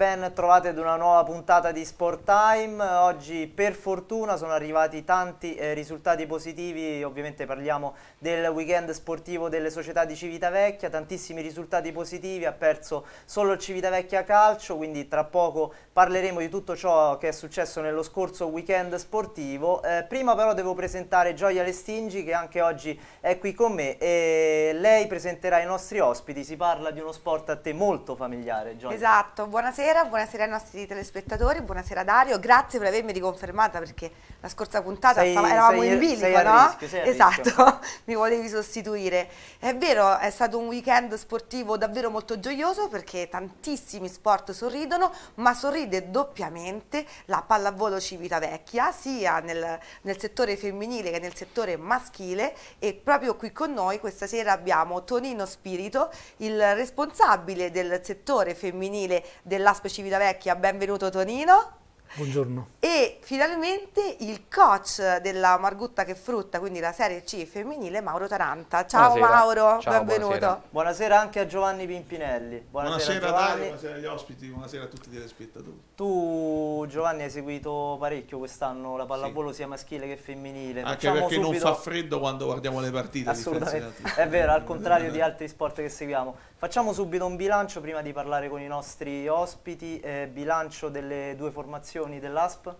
ben trovati ad una nuova puntata di Sport Time. Oggi per fortuna sono arrivati tanti eh, risultati positivi, ovviamente parliamo del weekend sportivo delle società di Civitavecchia, tantissimi risultati positivi, ha perso solo il Civitavecchia Calcio, quindi tra poco parleremo di tutto ciò che è successo nello scorso weekend sportivo. Eh, prima però devo presentare Gioia Lestingi che anche oggi è qui con me e lei presenterà i nostri ospiti, si parla di uno sport a te molto familiare Gioia. Esatto, buonasera buonasera, buonasera ai nostri telespettatori, buonasera Dario, grazie per avermi riconfermata perché la scorsa puntata sei, eravamo sei, in bilico, no? Rischio, esatto, mi volevi sostituire. È vero, è stato un weekend sportivo davvero molto gioioso perché tantissimi sport sorridono, ma sorride doppiamente la pallavolo Civitavecchia, sia nel, nel settore femminile che nel settore maschile e proprio qui con noi questa sera abbiamo Tonino Spirito, il responsabile del settore femminile della Aspe Civitavecchia, benvenuto Tonino. Buongiorno. E finalmente il coach della Margutta che frutta, quindi la Serie C femminile, Mauro Taranta. Ciao buonasera. Mauro, Ciao, benvenuto. Buonasera. buonasera. anche a Giovanni Pimpinelli. Buonasera, buonasera Giovanni. Dario, buonasera agli ospiti, buonasera a tutti i telespettatori. Tu Giovanni hai seguito parecchio quest'anno la pallavolo sì. sia maschile che femminile. Anche Facciamo perché subito... non fa freddo quando guardiamo le partite. Assolutamente, è vero, al contrario di altri sport che seguiamo. Facciamo subito un bilancio prima di parlare con i nostri ospiti, eh, bilancio delle due formazioni dell'ASP.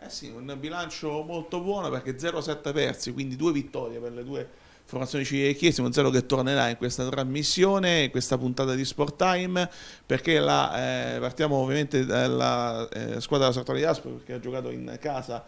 Eh sì, un bilancio molto buono perché 0-7 persi, quindi due vittorie per le due formazioni civili e Chiesi, un zero che tornerà in questa trasmissione, in questa puntata di Sport Time, perché la, eh, partiamo ovviamente dalla eh, squadra della Sartoria di Aspo, perché ha giocato in casa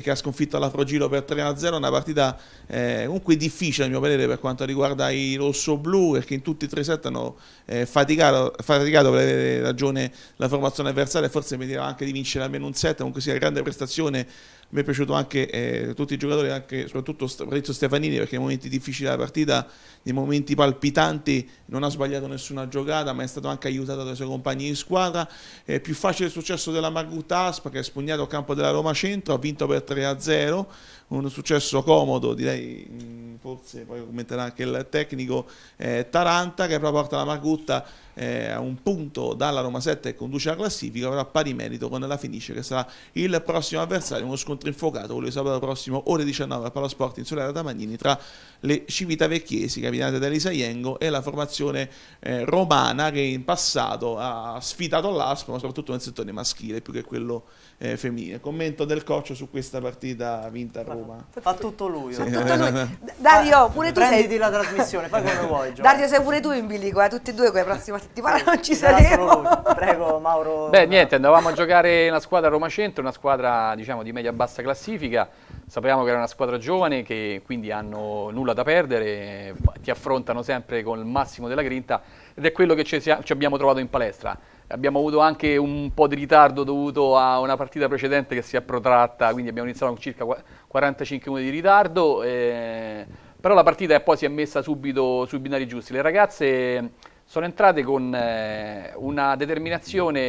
che ha sconfitto la Frogilo per 3-0, una partita eh, comunque difficile a mio parere per quanto riguarda i rossoblù, perché in tutti i tre set hanno eh, faticato, faticato, per avere ragione la formazione avversaria, forse mi dirà anche di vincere almeno un set, comunque sia grande prestazione, mi è piaciuto anche eh, tutti i giocatori, anche, soprattutto Fabrizio Stefanini perché nei momenti difficili della partita, nei momenti palpitanti non ha sbagliato nessuna giocata ma è stato anche aiutato dai suoi compagni di squadra, è più facile il successo della Margutta Aspa che è spugnato al campo della Roma Centro, ha vinto per 3-0, un successo comodo, direi forse poi commenterà anche il tecnico eh, Taranta che però porta la Margutta eh, a un punto dalla Roma 7 che conduce la classifica, avrà pari merito con la finisce che sarà il prossimo avversario, uno scontro infuocato quello di sabato prossimo ore 19 al Palasport in Solera Magnini tra le Civitavecchiesi capitante da Elisa Iengo e la formazione eh, romana che in passato ha sfidato l'Aspo ma soprattutto nel settore maschile più che quello eh, femminile. Commento del coccio su questa partita vinta a Roma. Fa tutto lui. Sì. lui. Dario, pure tu Prenditi sei... la trasmissione, fai come vuoi. Gio. Dario, sei pure tu in bilico, eh, tutti e due con i prossimi ti pare non ci saremo. Prego Mauro. Beh niente, andavamo a giocare la squadra Roma Centro, una squadra diciamo di media-bassa classifica. Sapevamo che era una squadra giovane che quindi hanno nulla da perdere, ti affrontano sempre con il massimo della grinta ed è quello che ci, abbiamo trovato in palestra. Abbiamo avuto anche un po' di ritardo dovuto a una partita precedente che si è protratta, quindi abbiamo iniziato con circa 45 minuti di ritardo. Eh, però la partita poi si è messa subito sui binari giusti. Le ragazze sono entrate con eh, una determinazione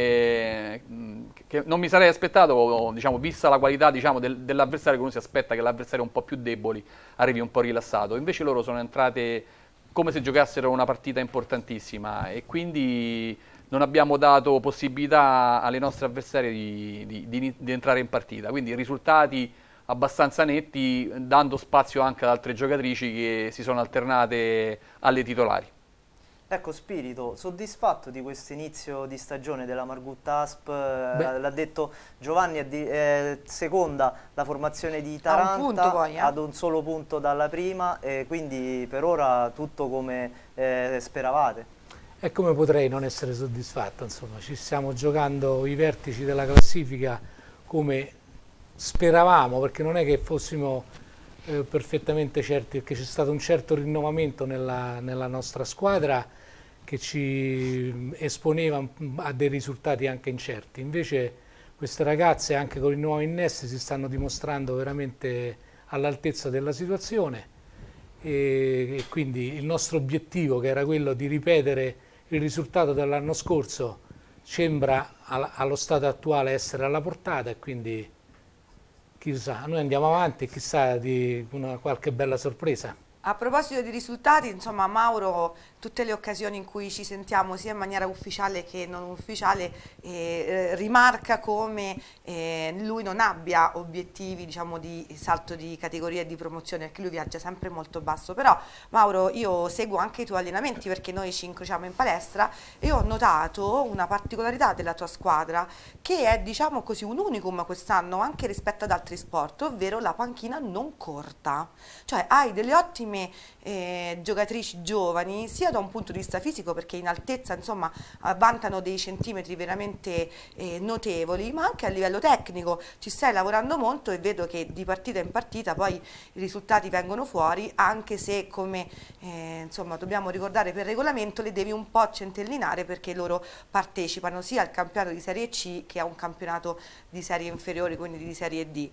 eh, che non mi sarei aspettato, diciamo, vista la qualità diciamo, del, dell'avversario, che uno si aspetta che l'avversario un po' più debole arrivi un po' rilassato. Invece loro sono entrate come se giocassero una partita importantissima e quindi non abbiamo dato possibilità alle nostre avversarie di, di, di, di entrare in partita. Quindi risultati abbastanza netti, dando spazio anche ad altre giocatrici che si sono alternate alle titolari. Ecco Spirito, soddisfatto di questo inizio di stagione della Margutta Asp, eh, l'ha detto Giovanni, è seconda la formazione di Taranta, un eh? ad un solo punto dalla prima, e quindi per ora tutto come eh, speravate. E come potrei non essere soddisfatto, insomma, ci stiamo giocando i vertici della classifica come speravamo, perché non è che fossimo eh, perfettamente certi, perché c'è stato un certo rinnovamento nella, nella nostra squadra, che ci esponeva a dei risultati anche incerti. Invece queste ragazze anche con i nuovi innesti si stanno dimostrando veramente all'altezza della situazione e, e quindi il nostro obiettivo che era quello di ripetere il risultato dell'anno scorso sembra allo stato attuale essere alla portata e quindi chissà, noi andiamo avanti e chissà di una qualche bella sorpresa. A proposito di risultati, insomma, Mauro, tutte le occasioni in cui ci sentiamo sia in maniera ufficiale che non ufficiale, eh, eh, rimarca come eh, lui non abbia obiettivi diciamo, di salto di categoria e di promozione, perché lui viaggia sempre molto basso. Però Mauro, io seguo anche i tuoi allenamenti perché noi ci incrociamo in palestra e ho notato una particolarità della tua squadra che è diciamo così, un unicum quest'anno anche rispetto ad altri sport, ovvero la panchina non corta. Cioè hai delle ottime tantissime eh, giocatrici giovani, sia da un punto di vista fisico perché in altezza insomma eh, vantano dei centimetri veramente eh, notevoli, ma anche a livello tecnico ci stai lavorando molto e vedo che di partita in partita poi i risultati vengono fuori, anche se come eh, insomma dobbiamo ricordare per regolamento le devi un po' centellinare perché loro partecipano sia al campionato di Serie C che a un campionato di serie inferiore, quindi di Serie D.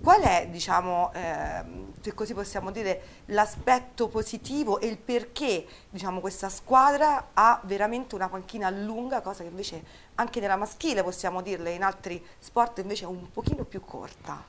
Qual è, diciamo, eh, se così possiamo dire, l'aspetto positivo e il perché diciamo, questa squadra ha veramente una panchina lunga, cosa che invece anche nella maschile possiamo dirle, in altri sport invece è un pochino più corta?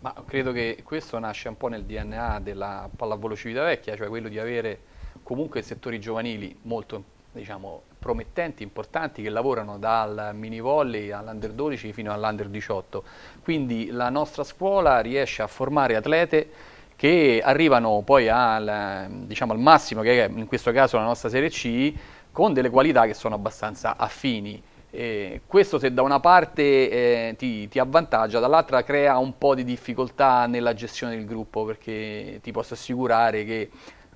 Ma credo che questo nasce un po' nel DNA della pallavolo Civitavecchia, cioè quello di avere comunque settori giovanili molto diciamo, promettenti, importanti, che lavorano dal mini volley all'under 12 fino all'under 18. Quindi la nostra scuola riesce a formare atlete che arrivano poi al, diciamo, al massimo, che è in questo caso la nostra Serie C, con delle qualità che sono abbastanza affini. Eh, questo se da una parte eh, ti, ti, avvantaggia, dall'altra crea un po' di difficoltà nella gestione del gruppo perché ti posso assicurare che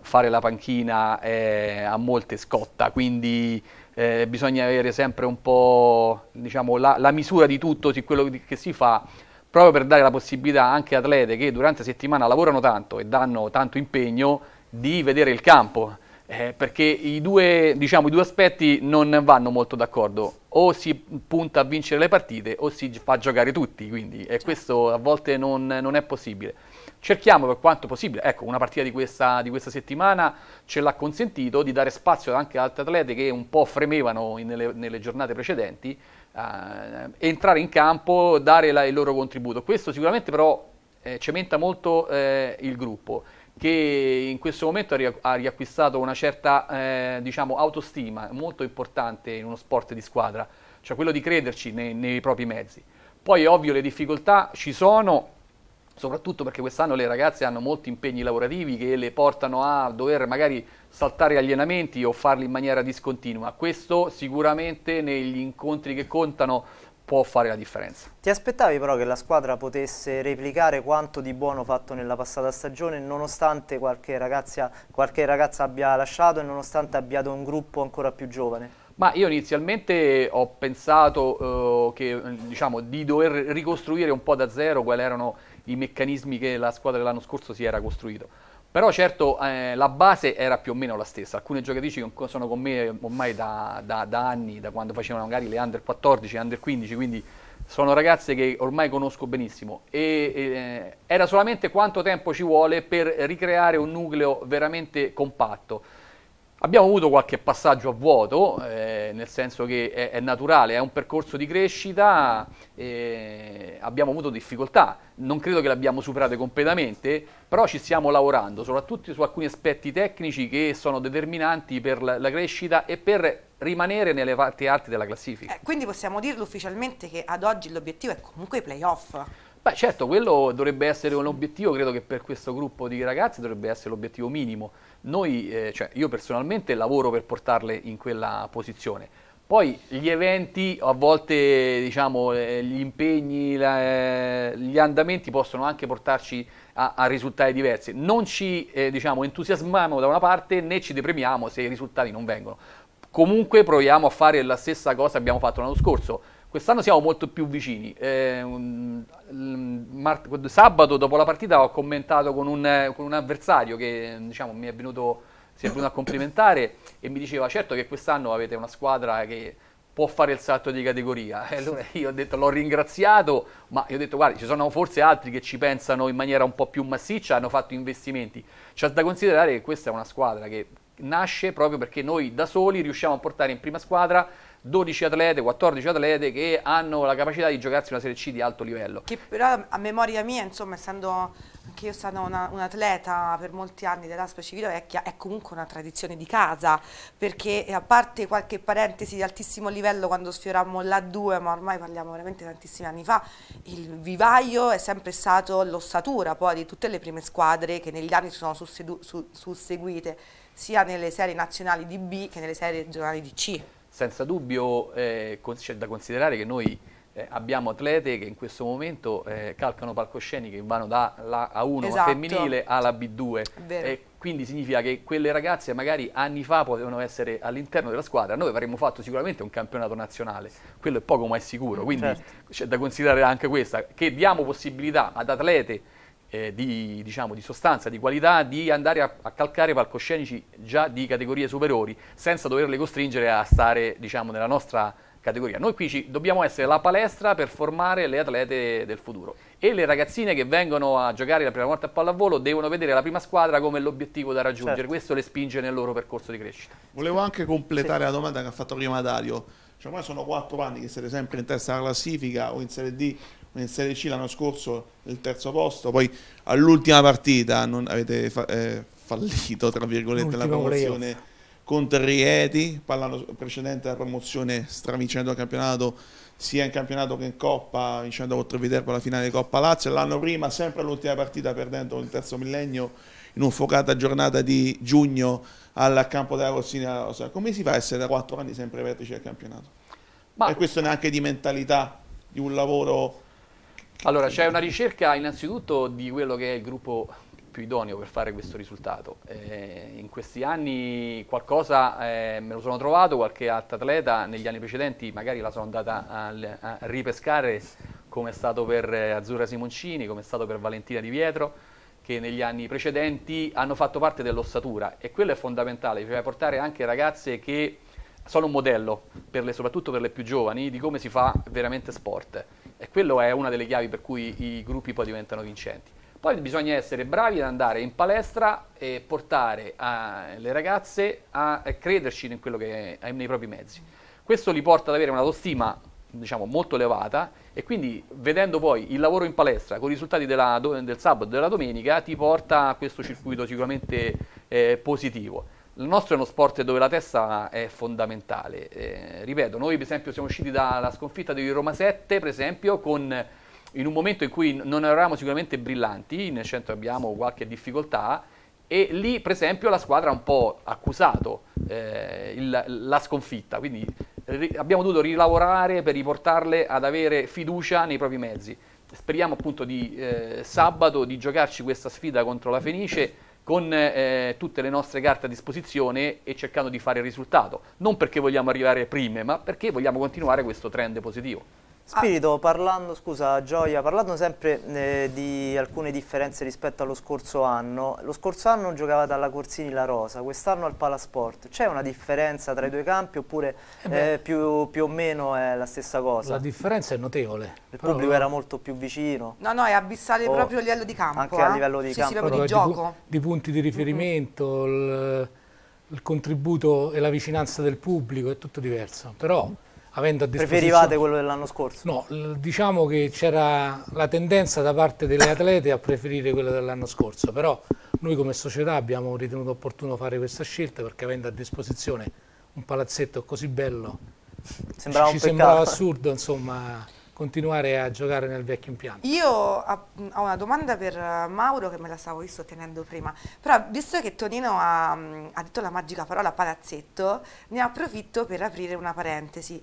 fare la panchina è, a molte scotta, quindi eh, bisogna avere sempre un po' diciamo, la, la, misura di tutto, di quello che si fa, proprio per dare la possibilità anche a atlete che durante la settimana lavorano tanto e danno tanto impegno di vedere il campo. Eh, perché i due, diciamo, i due aspetti non vanno molto d'accordo, o si punta a vincere le partite o si fa giocare tutti, quindi e certo. questo a volte non, non è possibile cerchiamo per quanto possibile, ecco una partita di questa, di questa settimana ce l'ha consentito di dare spazio anche ad altri atleti che un po' fremevano nelle, nelle giornate precedenti, eh, entrare in campo, dare la, il loro contributo. Questo sicuramente però eh, cementa molto eh, il gruppo che in questo momento ha riacquistato una certa eh, diciamo, autostima molto importante in uno sport di squadra, cioè quello di crederci nei, nei propri mezzi. Poi è ovvio le difficoltà ci sono, soprattutto perché quest'anno le ragazze hanno molti impegni lavorativi che le portano a dover magari saltare allenamenti o farli in maniera discontinua. Questo sicuramente negli incontri che contano può fare la differenza. Ti aspettavi però che la squadra potesse replicare quanto di buono fatto nella passata stagione nonostante qualche ragazza, qualche ragazza abbia lasciato e nonostante abbiate un gruppo ancora più giovane? Ma io inizialmente ho pensato eh, che, diciamo, di dover ricostruire un po' da zero quali erano i meccanismi che la squadra dell'anno scorso si era costruito. Però certo eh, la base era più o meno la stessa, alcune giocatrici sono con me ormai da, da, da anni, da quando facevano magari le under 14, under 15, quindi sono ragazze che ormai conosco benissimo e, e, eh, era solamente quanto tempo ci vuole per ricreare un nucleo veramente compatto Abbiamo avuto qualche passaggio a vuoto, eh, nel senso che è, è, naturale, è un percorso di crescita, eh, abbiamo avuto difficoltà, non credo che le abbiamo superate completamente, però ci stiamo lavorando, soprattutto su alcuni aspetti tecnici che sono determinanti per la, la crescita e per rimanere nelle parti alte della classifica. Eh, quindi possiamo dirlo ufficialmente che ad oggi l'obiettivo è comunque i playoff? Beh certo, quello dovrebbe essere un obiettivo, credo che per questo gruppo di ragazzi dovrebbe essere l'obiettivo minimo noi, eh, cioè, io personalmente lavoro per portarle in quella posizione. Poi gli eventi, a volte diciamo, eh, gli impegni, la, eh, gli andamenti possono anche portarci a, a risultati diversi. Non ci eh, diciamo, entusiasmiamo da una parte né ci depremiamo se i risultati non vengono. Comunque proviamo a fare la stessa cosa che abbiamo fatto l'anno scorso Quest'anno siamo molto più vicini. Eh, un, mart- sabato dopo la partita ho commentato con un, con un avversario che diciamo, mi è venuto, si è venuto a complimentare e mi diceva certo che quest'anno avete una squadra che può fare il salto di categoria. E allora io ho detto, l'ho ringraziato, ma io ho detto, guarda, ci sono forse altri che ci pensano in maniera un po' più massiccia, hanno fatto investimenti. C'è da considerare che questa è una squadra che nasce proprio perché noi da soli riusciamo a portare in prima squadra 12 atlete, 14 atlete che hanno la capacità di giocarsi una Serie C di alto livello. Che però a memoria mia, insomma, essendo anche io stata una, un per molti anni della Civile Vecchia, è comunque una tradizione di casa, perché eh, a parte qualche parentesi di altissimo livello quando sfiorammo la 2, ma ormai parliamo veramente tantissimi anni fa, il vivaio è sempre stato l'ossatura poi di tutte le prime squadre che negli anni si sono susseguite sia nelle serie nazionali di B che nelle serie regionali di C senza dubbio eh, c'è da considerare che noi eh, abbiamo atlete che in questo momento eh, calcano palcosceniche che vanno dalla A1 esatto. femminile alla B2 quindi significa che quelle ragazze magari anni fa potevano essere all'interno della squadra, noi avremmo fatto sicuramente un campionato nazionale, quello è poco ma è sicuro, mm, quindi certo. c'è da considerare anche questa, che diamo possibilità ad atlete eh, di, diciamo, di, sostanza, di qualità, di andare a, a, calcare palcoscenici già di categorie superiori senza doverle costringere a stare diciamo, nella nostra categoria. Noi qui ci, dobbiamo essere la palestra per formare le atlete del futuro e le ragazzine che vengono a giocare la prima volta a pallavolo devono vedere la prima squadra come l'obiettivo da raggiungere, certo. questo le spinge nel loro percorso di crescita. Volevo anche completare sì. la domanda che ha fatto prima Dario. Cioè, ormai sono quattro anni che siete sempre in testa alla classifica o in Serie D in Serie C l'anno scorso il terzo posto, poi all'ultima partita non avete fa eh, fallito tra virgolette la promozione contro Rieti, parlando precedente la promozione stravincendo il campionato sia in campionato che in Coppa, vincendo contro Viterbo la finale di Coppa Lazio, l'anno prima sempre l'ultima partita perdendo il terzo millennio in un'infocata giornata di giugno al campo della Corsina Rosa. Come si fa a essere da quattro anni sempre vertici del campionato? Ma... E questo neanche di mentalità, di un lavoro allora, c'è una ricerca innanzitutto di quello che è il gruppo più idoneo per fare questo risultato. Eh, in questi anni qualcosa eh, me lo sono trovato, qualche altro atleta negli anni precedenti magari la sono andata a, a ripescare come è stato per eh, Azzurra Simoncini, come è stato per Valentina Di Pietro, che negli anni precedenti hanno fatto parte dell'ossatura e quello è fondamentale, cioè portare anche ragazze che sono un modello, per le, soprattutto per le più giovani, di come si fa veramente sport. E quella è una delle chiavi per cui i gruppi poi diventano vincenti. Poi bisogna essere bravi ad andare in palestra e portare eh, le ragazze a crederci in quello che è, nei propri mezzi. Questo li porta ad avere un'autostima diciamo, molto elevata e quindi vedendo poi il lavoro in palestra con i risultati della, del sabato e della domenica ti porta a questo circuito sicuramente eh, positivo. Il nostro è uno sport dove la testa è fondamentale. Eh, ripeto, noi per esempio siamo usciti dalla sconfitta di Roma 7, per esempio, con, in un momento in cui non eravamo sicuramente brillanti, nel centro abbiamo qualche difficoltà, e lì per esempio la squadra ha un po' accusato eh, il, la sconfitta, quindi ri, abbiamo dovuto rilavorare per riportarle ad avere fiducia nei propri mezzi. Speriamo appunto di eh, sabato di giocarci questa sfida contro la Fenice con eh, eh, tutte le nostre carte a disposizione e cercando di fare il risultato, non perché vogliamo arrivare prime, ma perché vogliamo continuare questo trend positivo. Ah. Spirito, parlando, scusa Gioia, parlando sempre eh, di alcune differenze rispetto allo scorso anno, lo scorso anno giocavate alla Corsini La Rosa, quest'anno al Palasport, c'è una differenza tra i due campi oppure eh, eh più, più, o meno è la stessa cosa? La differenza è notevole. Il però... pubblico era molto più vicino. No, no, è abbassare oh, proprio a livello di campo. Anche eh? a livello di sì, campo. Sì, proprio di gioco. Di, punti di riferimento, mm -hmm. il, il, contributo e la vicinanza del pubblico è tutto diverso, però avendo a disposizione... Preferivate quello dell'anno scorso? No, diciamo che c'era la tendenza da parte delle atlete a preferire quello dell'anno scorso, però noi come società abbiamo ritenuto opportuno fare questa scelta perché avendo a disposizione un palazzetto così bello sembrava ci, ci sembrava assurdo insomma continuare a giocare nel vecchio impianto. Io ho una domanda per Mauro che me la stavo visto tenendo prima, però visto che Tonino ha, ha detto la magica parola palazzetto, ne approfitto per aprire una parentesi.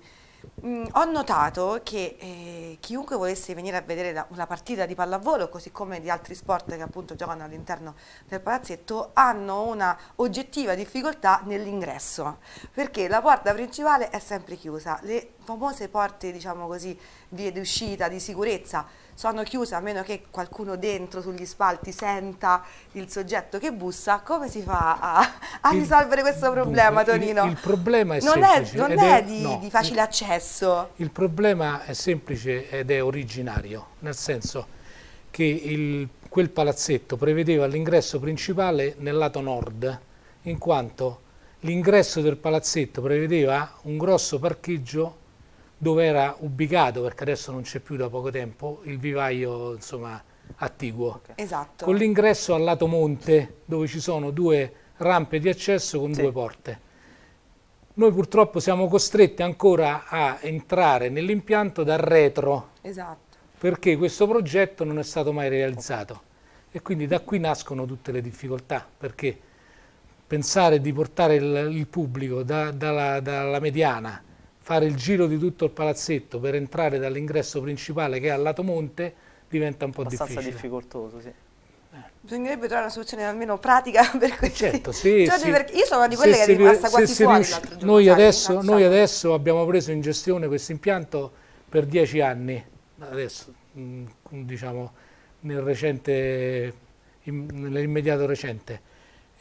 Mm, ho notato che eh, chiunque volesse venire a vedere la, una partita di pallavolo, così come di altri sport che appunto giocano all'interno del palazzetto, hanno una oggettiva difficoltà nell'ingresso, perché la porta principale è sempre chiusa, le famose porte, diciamo così, vie di uscita, di sicurezza, sono chiuse a meno che qualcuno dentro sugli spalti senta il soggetto che bussa, come si fa a, a il, risolvere questo problema dunque, Tonino? Il, il, problema è non semplice. È, non è, è di, no, di, facile accesso. Il problema è semplice ed è originario, nel senso che il, quel palazzetto prevedeva l'ingresso principale nel lato nord, in quanto l'ingresso del palazzetto prevedeva un grosso parcheggio dove era ubicato, perché adesso non c'è più da poco tempo, il vivaio insomma, attiguo. Okay. Esatto. Con l'ingresso al lato monte, dove ci sono due rampe di accesso con sì. due porte. Noi purtroppo siamo costretti ancora a entrare nell'impianto dal retro. Esatto. Perché questo progetto non è stato mai realizzato. E quindi da qui nascono tutte le difficoltà, perché pensare di portare il, il pubblico da, dalla, dalla mediana fare il giro di tutto il palazzetto per entrare dall'ingresso principale che è al lato monte diventa un po' abbastanza difficile. difficoltoso, sì. Eh. Bisognerebbe trovare una soluzione almeno pratica per questi certo, sì, sì. Io sono di quelle se che è rimasta quasi se fuori riusci... giorno, noi, adesso, no? noi adesso abbiamo preso in gestione questo impianto per dieci anni, adesso mm, diciamo nel recente, nell'immediato recente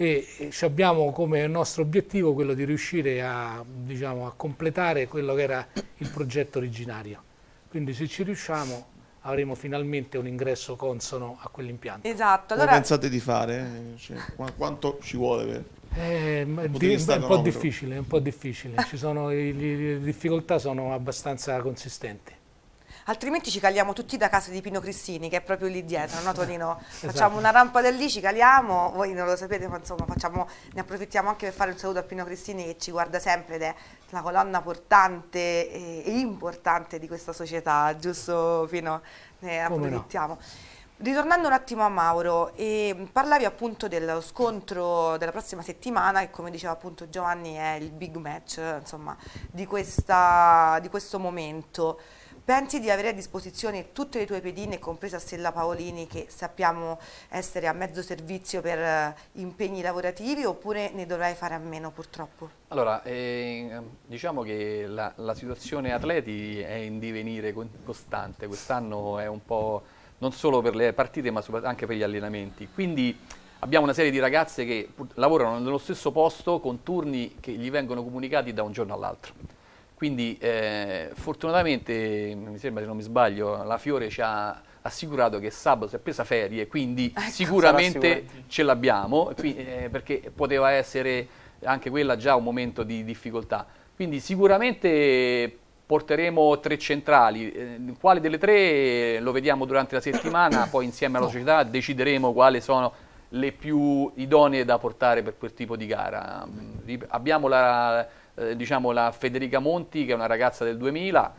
e abbiamo come nostro obiettivo quello di riuscire a, diciamo, a completare quello che era il progetto originario. Quindi se ci riusciamo avremo finalmente un ingresso consono a quell'impianto. Esatto. Allora... Come pensate di fare? Cioè, quanto ci vuole per... Eh, di, è un po' difficile, un po difficile. Sono, le difficoltà sono abbastanza consistenti altrimenti ci caliamo tutti da casa di Pino Cristini che è proprio lì dietro, no Torino? Esatto. Facciamo una rampa da lì, ci caliamo, voi non lo sapete ma insomma facciamo, ne approfittiamo anche per fare un saluto a Pino Cristini che ci guarda sempre ed è la colonna portante e, importante di questa società, giusto Pino? Ne approfittiamo. Ritornando un attimo a Mauro, eh, parlavi appunto dello scontro della prossima settimana che come diceva appunto Giovanni è il big match insomma, di, questa, di questo momento. Pensi di avere a disposizione tutte le tue pedine, compresa Stella Paolini, che sappiamo essere a mezzo servizio per eh, impegni lavorativi, oppure ne dovrai fare a meno purtroppo? Allora, eh, diciamo che la, la, situazione atleti è in divenire costante, quest'anno è un po' non solo per le partite ma anche per gli allenamenti, quindi abbiamo una serie di ragazze che lavorano nello stesso posto con turni che gli vengono comunicati da un giorno all'altro quindi eh, fortunatamente, mi sembra se non mi sbaglio, la Fiore ci ha assicurato che sabato si è presa ferie, quindi ecco, sicuramente ce l'abbiamo, eh, perché poteva essere anche quella già un momento di difficoltà. Quindi sicuramente porteremo tre centrali, eh, quale delle tre lo vediamo durante la settimana, poi insieme alla società decideremo quali sono le più idonee da portare per quel tipo di gara. Abbiamo la eh, diciamo la Federica Monti, che è una ragazza del 2000,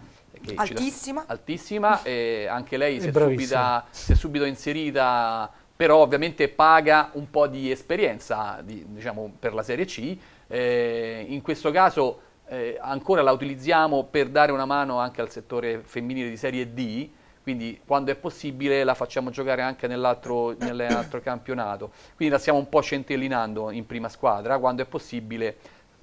eh, altissima, da, altissima e anche lei si è, subita, si è, subito inserita, però ovviamente paga un po' di esperienza di, diciamo, per la Serie C. Eh, in questo caso eh, ancora la utilizziamo per dare una mano anche al settore femminile di Serie D, quindi quando è possibile la facciamo giocare anche nell'altro, nell'altro campionato. Quindi la stiamo un po' centellinando in prima squadra, quando è possibile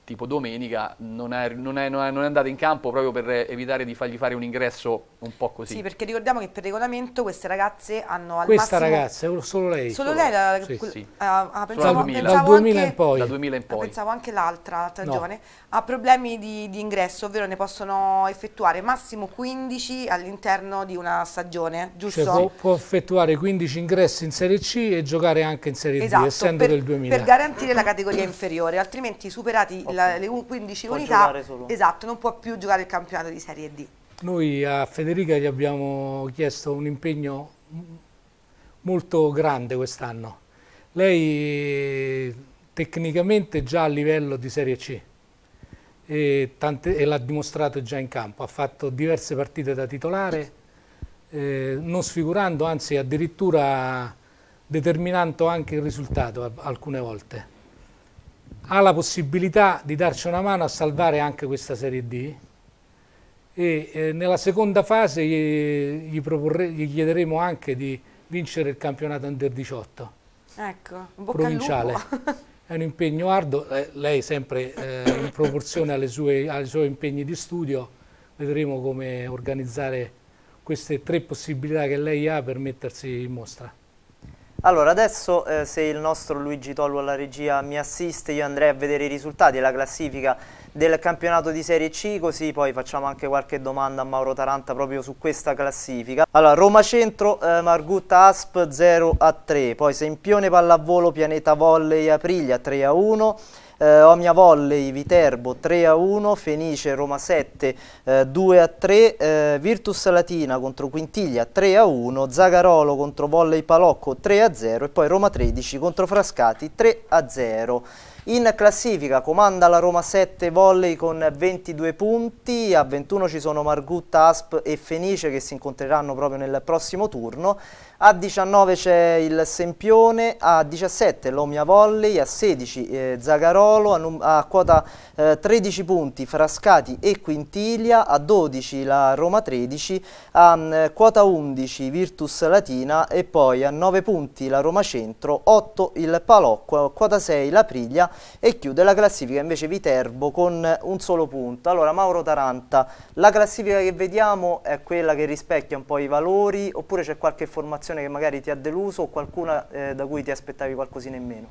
tipo domenica, non è, non, è, non, è, non è, andato in campo proprio per evitare di fargli fare un ingresso un po' così. Sì, perché ricordiamo che per regolamento queste ragazze hanno al Questa massimo... Questa ragazza, solo lei. Solo, solo lei? La, sì, quel, sì. Ah, ah pensavo, dal 2000, dal 2000 anche, in poi. Da 2000 in poi. pensavo anche l'altra, l'altra no. giovane, ha problemi di, di, ingresso, ovvero ne possono effettuare massimo 15 all'interno di una stagione, giusto? Cioè, può, può, effettuare 15 ingressi in Serie C e giocare anche in Serie esatto, D, essendo per, del 2000. per garantire la categoria inferiore, altrimenti superati okay la, le 15 può unità, esatto, non può più giocare il campionato di Serie D. Noi a Federica gli abbiamo chiesto un impegno molto grande quest'anno. Lei tecnicamente già a livello di Serie C e, e l'ha dimostrato già in campo, ha fatto diverse partite da titolare, eh, non sfigurando, anzi addirittura determinando anche il risultato alcune volte ha la possibilità di darci una mano a salvare anche questa Serie D e eh, nella seconda fase gli, gli, gli, chiederemo anche di vincere il campionato Under 18 ecco, provinciale. È un impegno arduo, eh, lei sempre eh, in proporzione alle sue, ai suoi impegni di studio, vedremo come organizzare queste tre possibilità che lei ha per mettersi in mostra. Allora, adesso eh, se il nostro Luigi Tollo alla regia mi assiste, io andrei a vedere i risultati e la classifica del campionato di Serie C, così poi facciamo anche qualche domanda a Mauro Taranta proprio su questa classifica. Allora, Roma Centro, eh, Margutta Asp 0 a 3, poi Sempione Pallavolo, Pianeta Volley, Aprilia 3 a 1, eh, Omia Volley Viterbo 3 a 1, Fenice Roma 7 eh, 2 a 3, eh, Virtus Latina contro Quintiglia 3 a 1, Zagarolo contro Volley Palocco 3 a 0 e poi Roma 13 contro Frascati 3 a 0. In classifica comanda la Roma 7 volley con 22 punti, a 21 ci sono Margutta, Asp e Fenice che si incontreranno proprio nel prossimo turno. A 19 c'è il Sempione, a 17 l'Omia Volley, a 16 eh, Zagarolo, a, a quota eh, 13 punti Frascati e Quintilia, a 12 la Roma 13, a mh, mm, quota 11 Virtus Latina e poi a 9 punti la Roma Centro, 8 il Palocco, a quota 6 la Priglia e chiude la classifica invece Viterbo con un solo punto. Allora Mauro Taranta, la classifica che vediamo è quella che rispecchia un po' i valori oppure c'è qualche formazione situazione che magari ti ha deluso o qualcuna eh, da cui ti aspettavi qualcosina in meno?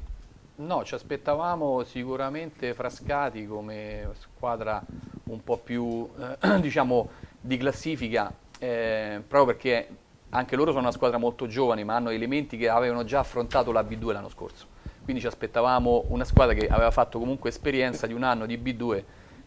No, ci aspettavamo sicuramente Frascati come squadra un po' più eh, diciamo, di classifica, eh, proprio perché anche loro sono una squadra molto giovane, ma hanno elementi che avevano già affrontato la B2 l'anno scorso. Quindi ci aspettavamo una squadra che aveva fatto comunque esperienza di un anno di B2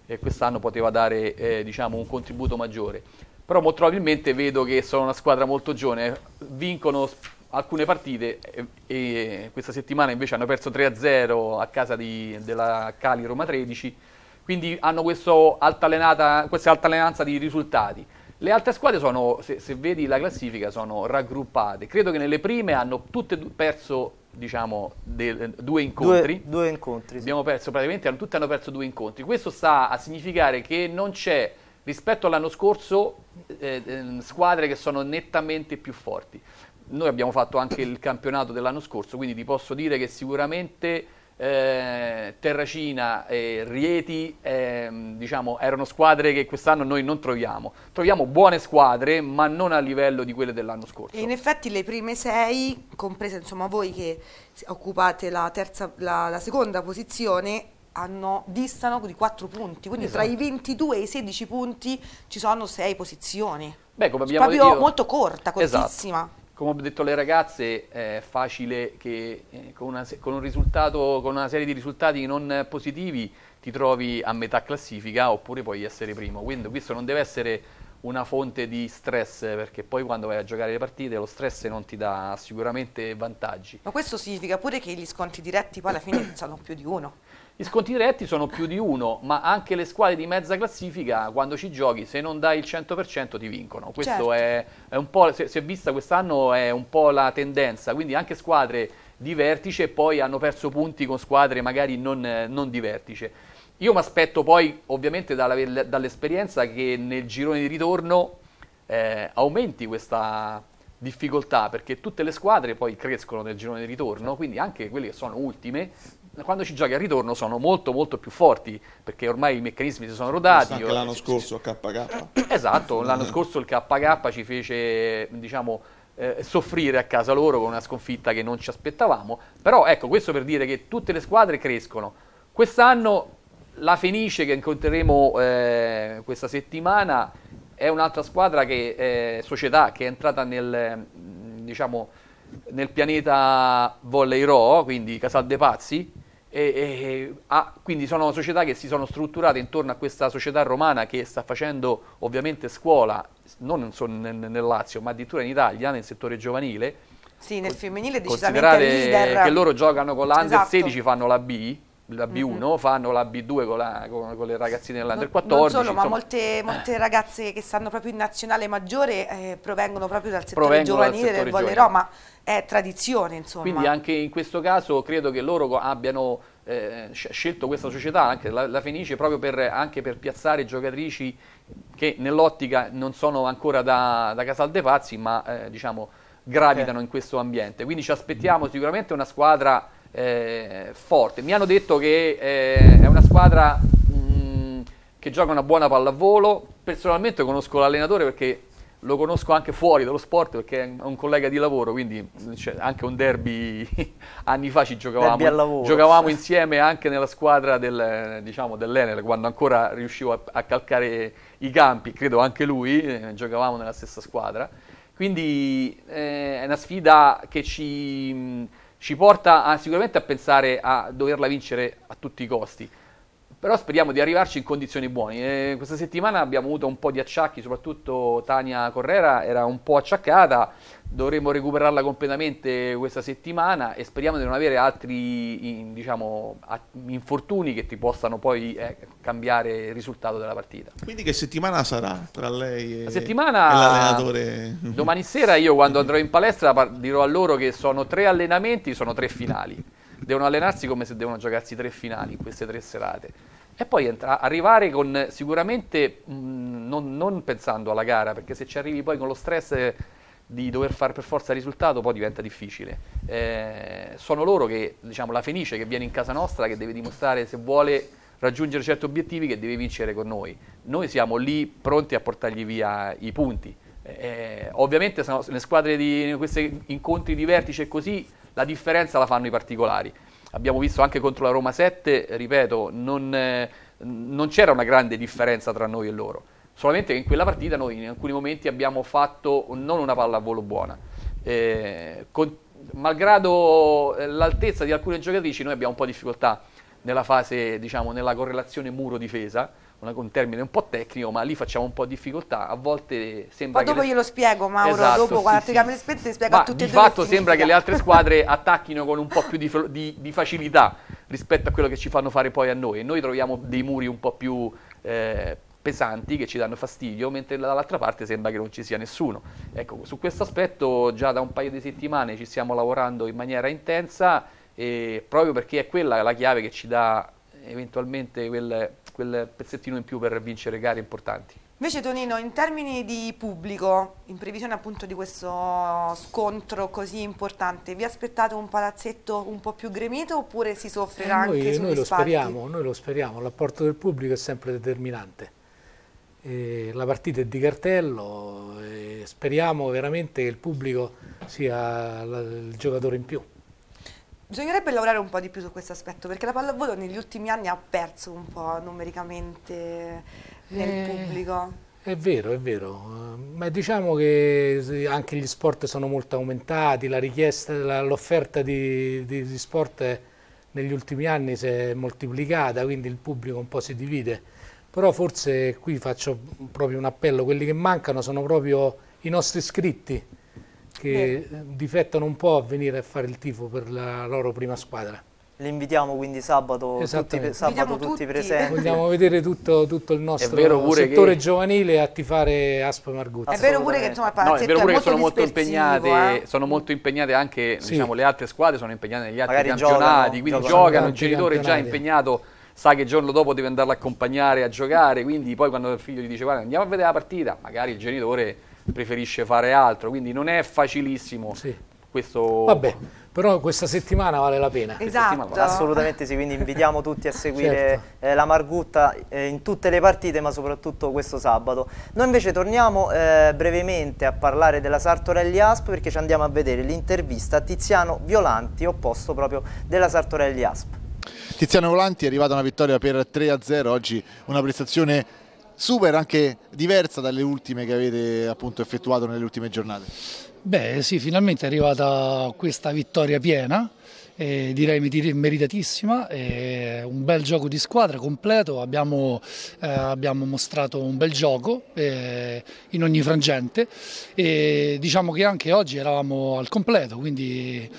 e quest'anno poteva dare eh, diciamo, un contributo maggiore però molto probabilmente vedo che sono una squadra molto giovane, vincono alcune partite e, e questa settimana invece hanno perso 3-0 a casa di, della Cali Roma 13, quindi hanno questa altalenanza di risultati. Le altre squadre sono, se, se, vedi la classifica, sono raggruppate. Credo che nelle prime hanno tutte perso diciamo, de, due incontri. Due, due incontri sì. Abbiamo perso praticamente, tutte hanno perso due incontri. Questo sta a significare che non c'è rispetto all'anno scorso eh, ehm, squadre che sono nettamente più forti. Noi abbiamo fatto anche il campionato dell'anno scorso, quindi ti posso dire che sicuramente eh, Terracina e Rieti eh, diciamo, erano squadre che quest'anno noi non troviamo. Troviamo buone squadre, ma non a livello di quelle dell'anno scorso. E in effetti le prime sei, comprese insomma voi che occupate la, terza, la, la seconda posizione, hanno, distano di 4 punti, quindi esatto. tra i 22 esatto. e i 16 punti ci sono 6 posizioni. Beh, come abbiamo proprio detto, molto corta, esatto. cortissima. Esatto. Come ho detto alle ragazze, è facile che eh, con, una, con, un con una serie di risultati non positivi ti trovi a metà classifica oppure puoi essere primo. Quindi questo non deve essere una fonte di stress perché poi quando vai a giocare le partite lo stress non ti dà sicuramente vantaggi. Ma questo significa pure che gli sconti diretti poi alla fine sono più di uno. Gli sconti diretti sono più di uno, ma anche le squadre di mezza classifica, quando ci giochi, se non dai il 100% ti vincono. Questo certo. è, è, un po', si è vista quest'anno, è un po' la tendenza, quindi anche squadre di vertice poi hanno perso punti con squadre magari non, non di vertice. Io mi aspetto poi, ovviamente, dall'esperienza che nel girone di ritorno eh, aumenti questa, difficoltà perché tutte le squadre poi crescono nel girone di ritorno, certo. quindi anche quelle che sono ultime quando ci giochi al ritorno sono molto molto più forti perché ormai i meccanismi si sono rodati. Anche l'anno scorso il KK. Esatto, l'anno scorso il KK ci fece diciamo, eh, soffrire a casa loro con una sconfitta che non ci aspettavamo, però ecco questo per dire che tutte le squadre crescono. Quest'anno la Fenice che incontreremo eh, questa settimana è un'altra squadra che, eh, società che è entrata nel diciamo nel pianeta Volley Raw, quindi Casal De Pazzi, e, e, ah, quindi sono società che si sono strutturate intorno a questa società romana che sta facendo ovviamente scuola, non solo nel, nel Lazio, ma addirittura in Italia, nel settore giovanile. Sì, nel femminile decisamente leader. che loro giocano con l'Under esatto. 16, fanno la B, la B1, mm-hmm. fanno la B2 con, la, con, con le ragazzine dell'Under 14. Non solo, ma molte, molte, ragazze che stanno proprio in nazionale maggiore eh, provengono proprio dal settore provengono giovanile dal settore del volerò, ma è tradizione insomma. Quindi anche in questo caso credo che loro abbiano eh, scelto questa società, anche la, la Fenice, proprio per, anche per piazzare giocatrici che nell'ottica non sono ancora da, da Casalde Pazzi, ma eh, diciamo gravitano okay. Certo. in questo ambiente. Quindi ci aspettiamo sicuramente una squadra eh, forte. Mi hanno detto che eh, è una squadra mh, che gioca una buona pallavolo. Personalmente conosco l'allenatore perché lo conosco anche fuori dallo sport perché è un collega di lavoro, quindi cioè, anche un derby anni fa ci giocavamo, giocavamo insieme anche nella squadra del, diciamo, dell'Enel quando ancora riuscivo a, a, calcare i campi, credo anche lui, eh, giocavamo nella stessa squadra. Quindi eh, è una sfida che ci ci porta a, sicuramente a pensare a doverla vincere a tutti i costi, però speriamo di arrivarci in condizioni buone. Eh, questa settimana abbiamo avuto un po' di acciacchi, soprattutto Tania Correra era un po' acciaccata, dovremmo recuperarla completamente questa settimana e speriamo di non avere altri in, diciamo, infortuni che ti possano poi eh, cambiare il risultato della partita. Quindi che settimana sarà tra lei e, la settimana, e l'allenatore? Domani sera io quando andrò in palestra dirò a loro che sono tre allenamenti, sono tre finali. Devono allenarsi come se devono giocarsi tre finali in queste tre serate e poi entra, arrivare con sicuramente mh, mm, non, non, pensando alla gara, perché se ci arrivi poi con lo stress di dover fare per forza il risultato, poi diventa difficile. Eh, sono loro che, diciamo, la Fenice che viene in casa nostra, che deve dimostrare se vuole raggiungere certi obiettivi, che deve vincere con noi. Noi siamo lì pronti a portargli via i punti. Eh, ovviamente sono, le squadre di questi incontri di vertice e così la differenza la fanno i particolari abbiamo visto anche contro la Roma 7, ripeto, non, eh, non c'era una grande differenza tra noi e loro. Solamente che in quella partita noi in alcuni momenti abbiamo fatto non una palla a volo buona. Eh, con, malgrado eh, l'altezza di alcune giocatrici, noi abbiamo un po' di difficoltà nella fase, diciamo, nella correlazione muro-difesa un termine un po' tecnico, ma lì facciamo un po' difficoltà. A volte sembra. Ma dopo che glielo spiego, Mauro. Esatto, dopo, sì, guarda, sì. camere spente, ti spiego ma a tutti e due. Di fatto sembra che le altre squadre attacchino con un po' più di, di, di, facilità rispetto a quello che ci fanno fare poi a noi. E noi troviamo dei muri un po' più. Eh, pesanti che ci danno fastidio, mentre dall'altra parte sembra che non ci sia nessuno. Ecco, su questo aspetto già da un paio di settimane ci stiamo lavorando in maniera intensa, proprio perché è quella la chiave che ci dà eventualmente quel quel pezzettino in più per vincere gare importanti. Invece Tonino, in termini di pubblico, in previsione appunto di questo scontro così importante, vi aspettate un palazzetto un po' più gremito oppure si soffrirà eh, noi, anche sugli noi lo speriamo, Noi lo speriamo, l'apporto del pubblico è sempre determinante. Eh, la partita è di cartello, eh, speriamo veramente che il pubblico sia la, il giocatore in più. Bisognerebbe lavorare un po' di più su questo aspetto perché la pallavolo negli ultimi anni ha perso un po' numericamente nel eh, pubblico. È vero, è vero, ma diciamo che anche gli sport sono molto aumentati, la richiesta, l'offerta di, di, di sport negli ultimi anni si è moltiplicata, quindi il pubblico un po' si divide, però forse qui faccio proprio un appello, quelli che mancano sono proprio i nostri iscritti, che eh. difettano un po' a venire a fare il tifo per la loro prima squadra. Li invitiamo quindi sabato, tutti, sabato tutti. tutti, presenti. Vogliamo vedere tutto, tutto il nostro settore che... giovanile a tifare Aspa Margutta. È vero pure che insomma no, è vero pure è che sono molto impegnate, eh? sono molto impegnate anche sì. diciamo, le altre squadre, sono impegnate negli altri Magari campionati, giocano, quindi giocano, il genitore è già impegnato sa che il giorno dopo deve andarlo a accompagnare a giocare, quindi poi quando il figlio gli dice guarda andiamo a vedere la partita, magari il genitore preferisce fare altro, quindi non è facilissimo sì. questo... Vabbè, però questa settimana vale la pena. Esatto. Assolutamente sì, quindi invitiamo tutti a seguire certo. eh, la Margutta eh, in tutte le partite, ma soprattutto questo sabato. Noi invece torniamo eh, brevemente a parlare della Sartorelli Asp perché ci andiamo a vedere l'intervista a Tiziano Violanti, opposto proprio della Sartorelli Asp. Tiziano Volanti è arrivata una vittoria per 3-0, oggi una prestazione super anche diversa dalle ultime che avete appunto effettuato nelle ultime giornate. Beh sì, finalmente è arrivata questa vittoria piena, eh, direi meritatissima, eh, un bel gioco di squadra completo, abbiamo, eh, abbiamo mostrato un bel gioco eh, in ogni frangente e diciamo che anche oggi eravamo al completo, quindi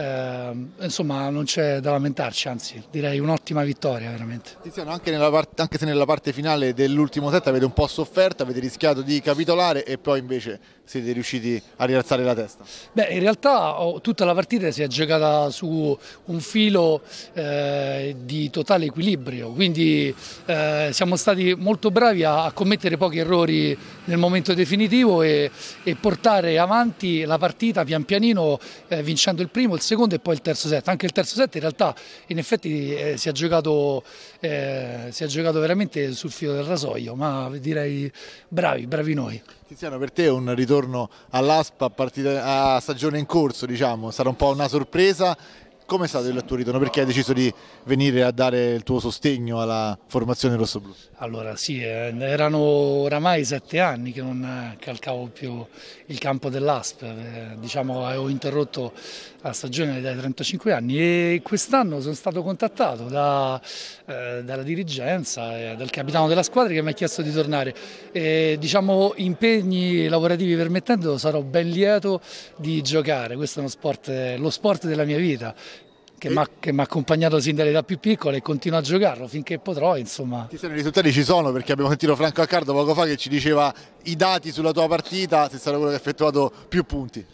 eh, insomma non c'è da lamentarci, anzi direi un'ottima vittoria veramente. Tiziano, anche, parte, anche se nella parte finale dell'ultimo set avete un po' sofferto, avete rischiato di capitolare e poi invece siete riusciti a rialzare la testa? Beh, in realtà oh, tutta la partita si è giocata su un filo eh, di totale equilibrio, quindi eh, siamo stati molto bravi a, a, commettere pochi errori nel momento definitivo e, e portare avanti la partita pian pianino eh, vincendo il primo, il secondo e poi il terzo set. Anche il terzo set in realtà in effetti eh, si, è giocato, eh, si, è giocato, veramente sul filo del rasoio, ma direi bravi, bravi noi. Tiziano, per te un ritorno all'Aspa a, partita, a stagione in corso, diciamo, sarà un po' una sorpresa come è stato il tuo ritorno? Perché hai deciso di venire a dare il tuo sostegno alla formazione rossoblù? Allora sì, eh, erano oramai sette anni che non calcavo più il campo dell'ASP, eh, diciamo avevo interrotto la stagione dai 35 anni e quest'anno sono stato contattato da, eh, dalla dirigenza, eh, dal capitano della squadra che mi ha chiesto di tornare. E, diciamo impegni lavorativi permettendo sarò ben lieto di giocare, questo è sport, lo sport della mia vita che e... mi ha accompagnato sin dall'età più piccola e continuo a giocarlo finché potrò. Insomma. I risultati ci sono perché abbiamo sentito Franco Accardo poco fa che ci diceva i dati sulla tua partita, sei stato quello che ha effettuato più punti.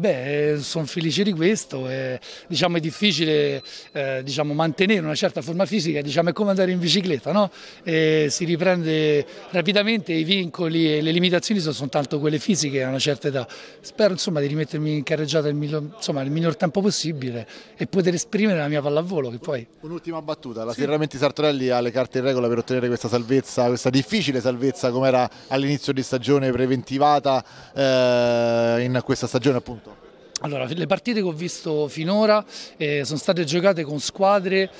Beh, sono felice di questo, è, diciamo, è difficile eh, diciamo, mantenere una certa forma fisica, diciamo, è come andare in bicicletta, no? si riprende rapidamente i vincoli e le limitazioni sono soltanto quelle fisiche a una certa età. Spero insomma, di rimettermi in carreggiata il miglior, insomma, il miglior tempo possibile e poter esprimere la mia pallavolo. Che poi... Un'ultima battuta, la sì. Serramenti Sartorelli ha le carte in regola per ottenere questa salvezza, questa difficile salvezza come era all'inizio di stagione preventivata eh, in questa stagione appunto? Allora, le partite che ho visto finora eh, sono state giocate con squadre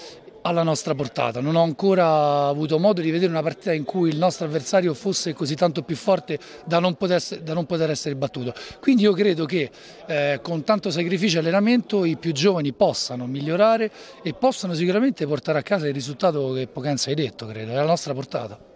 alla nostra portata. Non ho ancora avuto modo di vedere una partita in cui il nostro avversario fosse così tanto più forte da non, potesse, da non poter essere battuto. Quindi io credo che eh, con tanto sacrificio e allenamento i più giovani possano migliorare e possano sicuramente portare a casa il risultato che poc'anzi hai detto, credo, è alla nostra portata.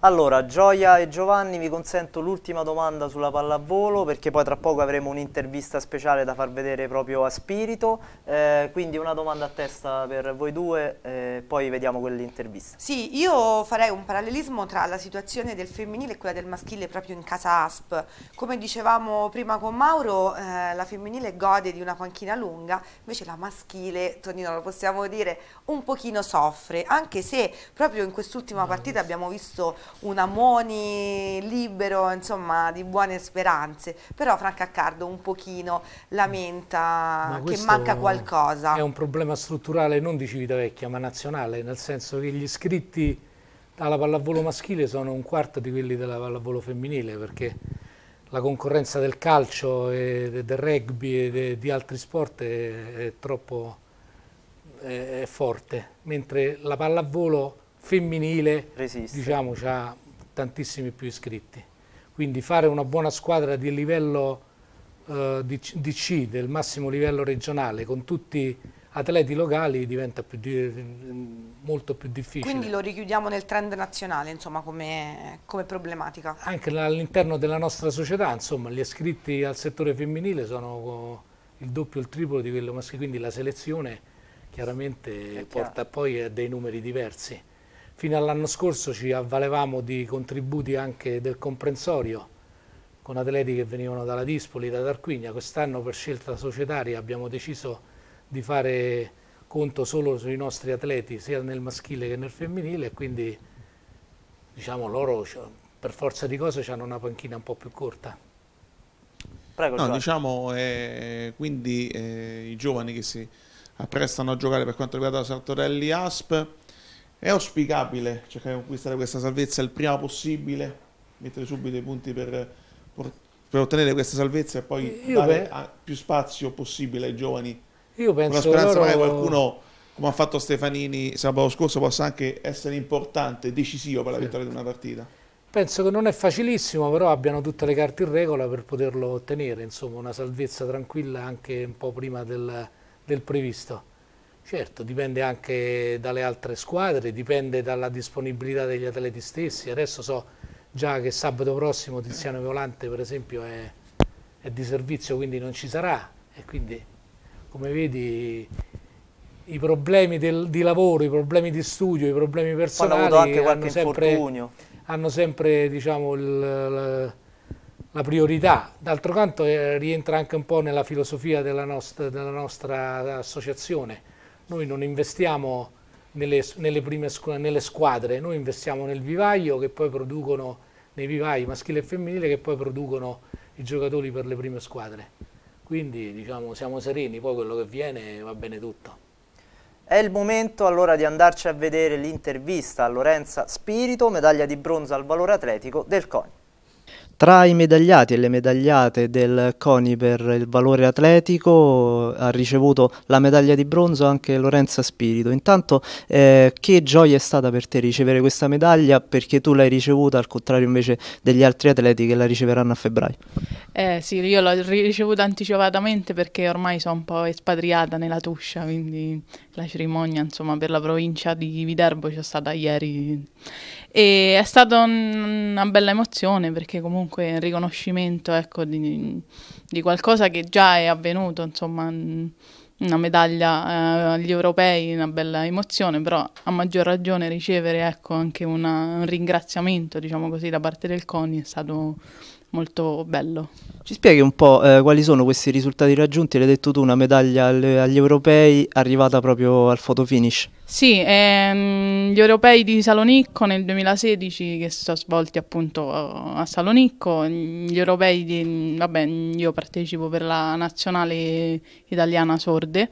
Allora, Gioia e Giovanni, vi consento l'ultima domanda sulla pallavolo perché poi tra poco avremo un'intervista speciale da far vedere proprio a Spirito, eh, quindi una domanda a testa per voi due, eh, poi vediamo quell'intervista. Sì, io farei un parallelismo tra la situazione del femminile e quella del maschile proprio in casa ASP. Come dicevamo prima con Mauro, eh, la femminile gode di una panchina lunga, invece la maschile, Tonino lo possiamo dire, un pochino soffre, anche se proprio in quest'ultima partita abbiamo visto un Amoni libero, insomma, di buone speranze, però Franca Accardo un pochino lamenta ma che manca qualcosa. È un problema strutturale non di Civitavecchia, ma nazionale, nel senso che gli iscritti alla pallavolo maschile sono un quarto di quelli della pallavolo femminile, perché la concorrenza del calcio e del rugby e di altri sport è, troppo è, forte, mentre la pallavolo femminile Resiste. diciamo, ha tantissimi più iscritti. Quindi fare una buona squadra di livello eh, di, di C, del massimo livello regionale, con tutti atleti locali diventa più di, molto più difficile. Quindi lo richiudiamo nel trend nazionale, insomma, come, come problematica. Anche all'interno della nostra società, insomma, gli iscritti al settore femminile sono il doppio o il triplo di quello maschile, quindi la selezione chiaramente porta poi a dei numeri diversi. Fino all'anno scorso ci avvalevamo di contributi anche del comprensorio con atleti che venivano dalla Dispoli, da Tarquinia. Quest'anno per scelta societaria abbiamo deciso di fare conto solo sui nostri atleti, sia nel maschile che nel femminile, e quindi diciamo loro cioè, per forza di cose hanno una panchina un po' più corta. Prego, no, diciamo, eh, quindi eh, i giovani che si apprestano a giocare per quanto riguarda la Sartorelli ASP è auspicabile cercare cioè, di conquistare questa salvezza il prima possibile, mettere subito i punti per, per ottenere questa salvezza e poi Io dare penso... più spazio possibile ai giovani. Io penso Con la speranza loro... magari qualcuno, come ha fatto Stefanini sabato scorso, possa anche essere importante, decisivo per la vittoria di una partita. Penso che non è facilissimo, però abbiano tutte le carte in regola per poterlo ottenere, insomma una salvezza tranquilla anche un po' prima del, del previsto. Certo, dipende anche dalle altre squadre, dipende dalla disponibilità degli atleti stessi. Adesso so già che sabato prossimo Tiziano Violante per esempio è, è di servizio quindi non ci sarà e quindi come vedi i problemi del, di lavoro, i problemi di studio, i problemi personali hanno, anche hanno sempre, hanno sempre diciamo, il, la, la, priorità. D'altro canto eh, rientra anche un po' nella filosofia della, nost della nostra associazione noi non investiamo nelle, nelle, prime, nelle squadre, noi investiamo nel vivaio che poi producono, nei vivai maschile e femminile che poi producono i giocatori per le prime squadre. Quindi diciamo siamo sereni, poi quello che viene va bene tutto. È il momento allora di andarci a vedere l'intervista a Lorenza Spirito, medaglia di bronzo al valore atletico del CONI. Tra i medagliati e le medagliate del CONI per il valore atletico ha ricevuto la medaglia di bronzo anche Lorenza Spirito. Intanto eh, che gioia è stata per te ricevere questa medaglia perché tu l'hai ricevuta al contrario invece degli altri atleti che la riceveranno a febbraio? Eh, sì, io l'ho ricevuta anticipatamente perché ormai sono un po' espatriata nella Tuscia, quindi la cerimonia insomma, per la provincia di Viterbo c'è stata ieri e è stata un, una bella emozione perché comunque è un riconoscimento ecco, di, di, qualcosa che già è avvenuto, insomma una medaglia eh, agli europei, una bella emozione, però a maggior ragione ricevere ecco, anche una, un ringraziamento diciamo così, da parte del CONI è stato molto bello. Ci spieghi un po' eh, quali sono questi risultati raggiunti? L'hai detto tu, una medaglia al, agli europei arrivata proprio al photo finish. Sì, ehm, gli europei di Salonicco nel 2016 che si sono svolti appunto eh, a Salonicco, gli europei di, vabbè, io partecipo per la nazionale italiana sorde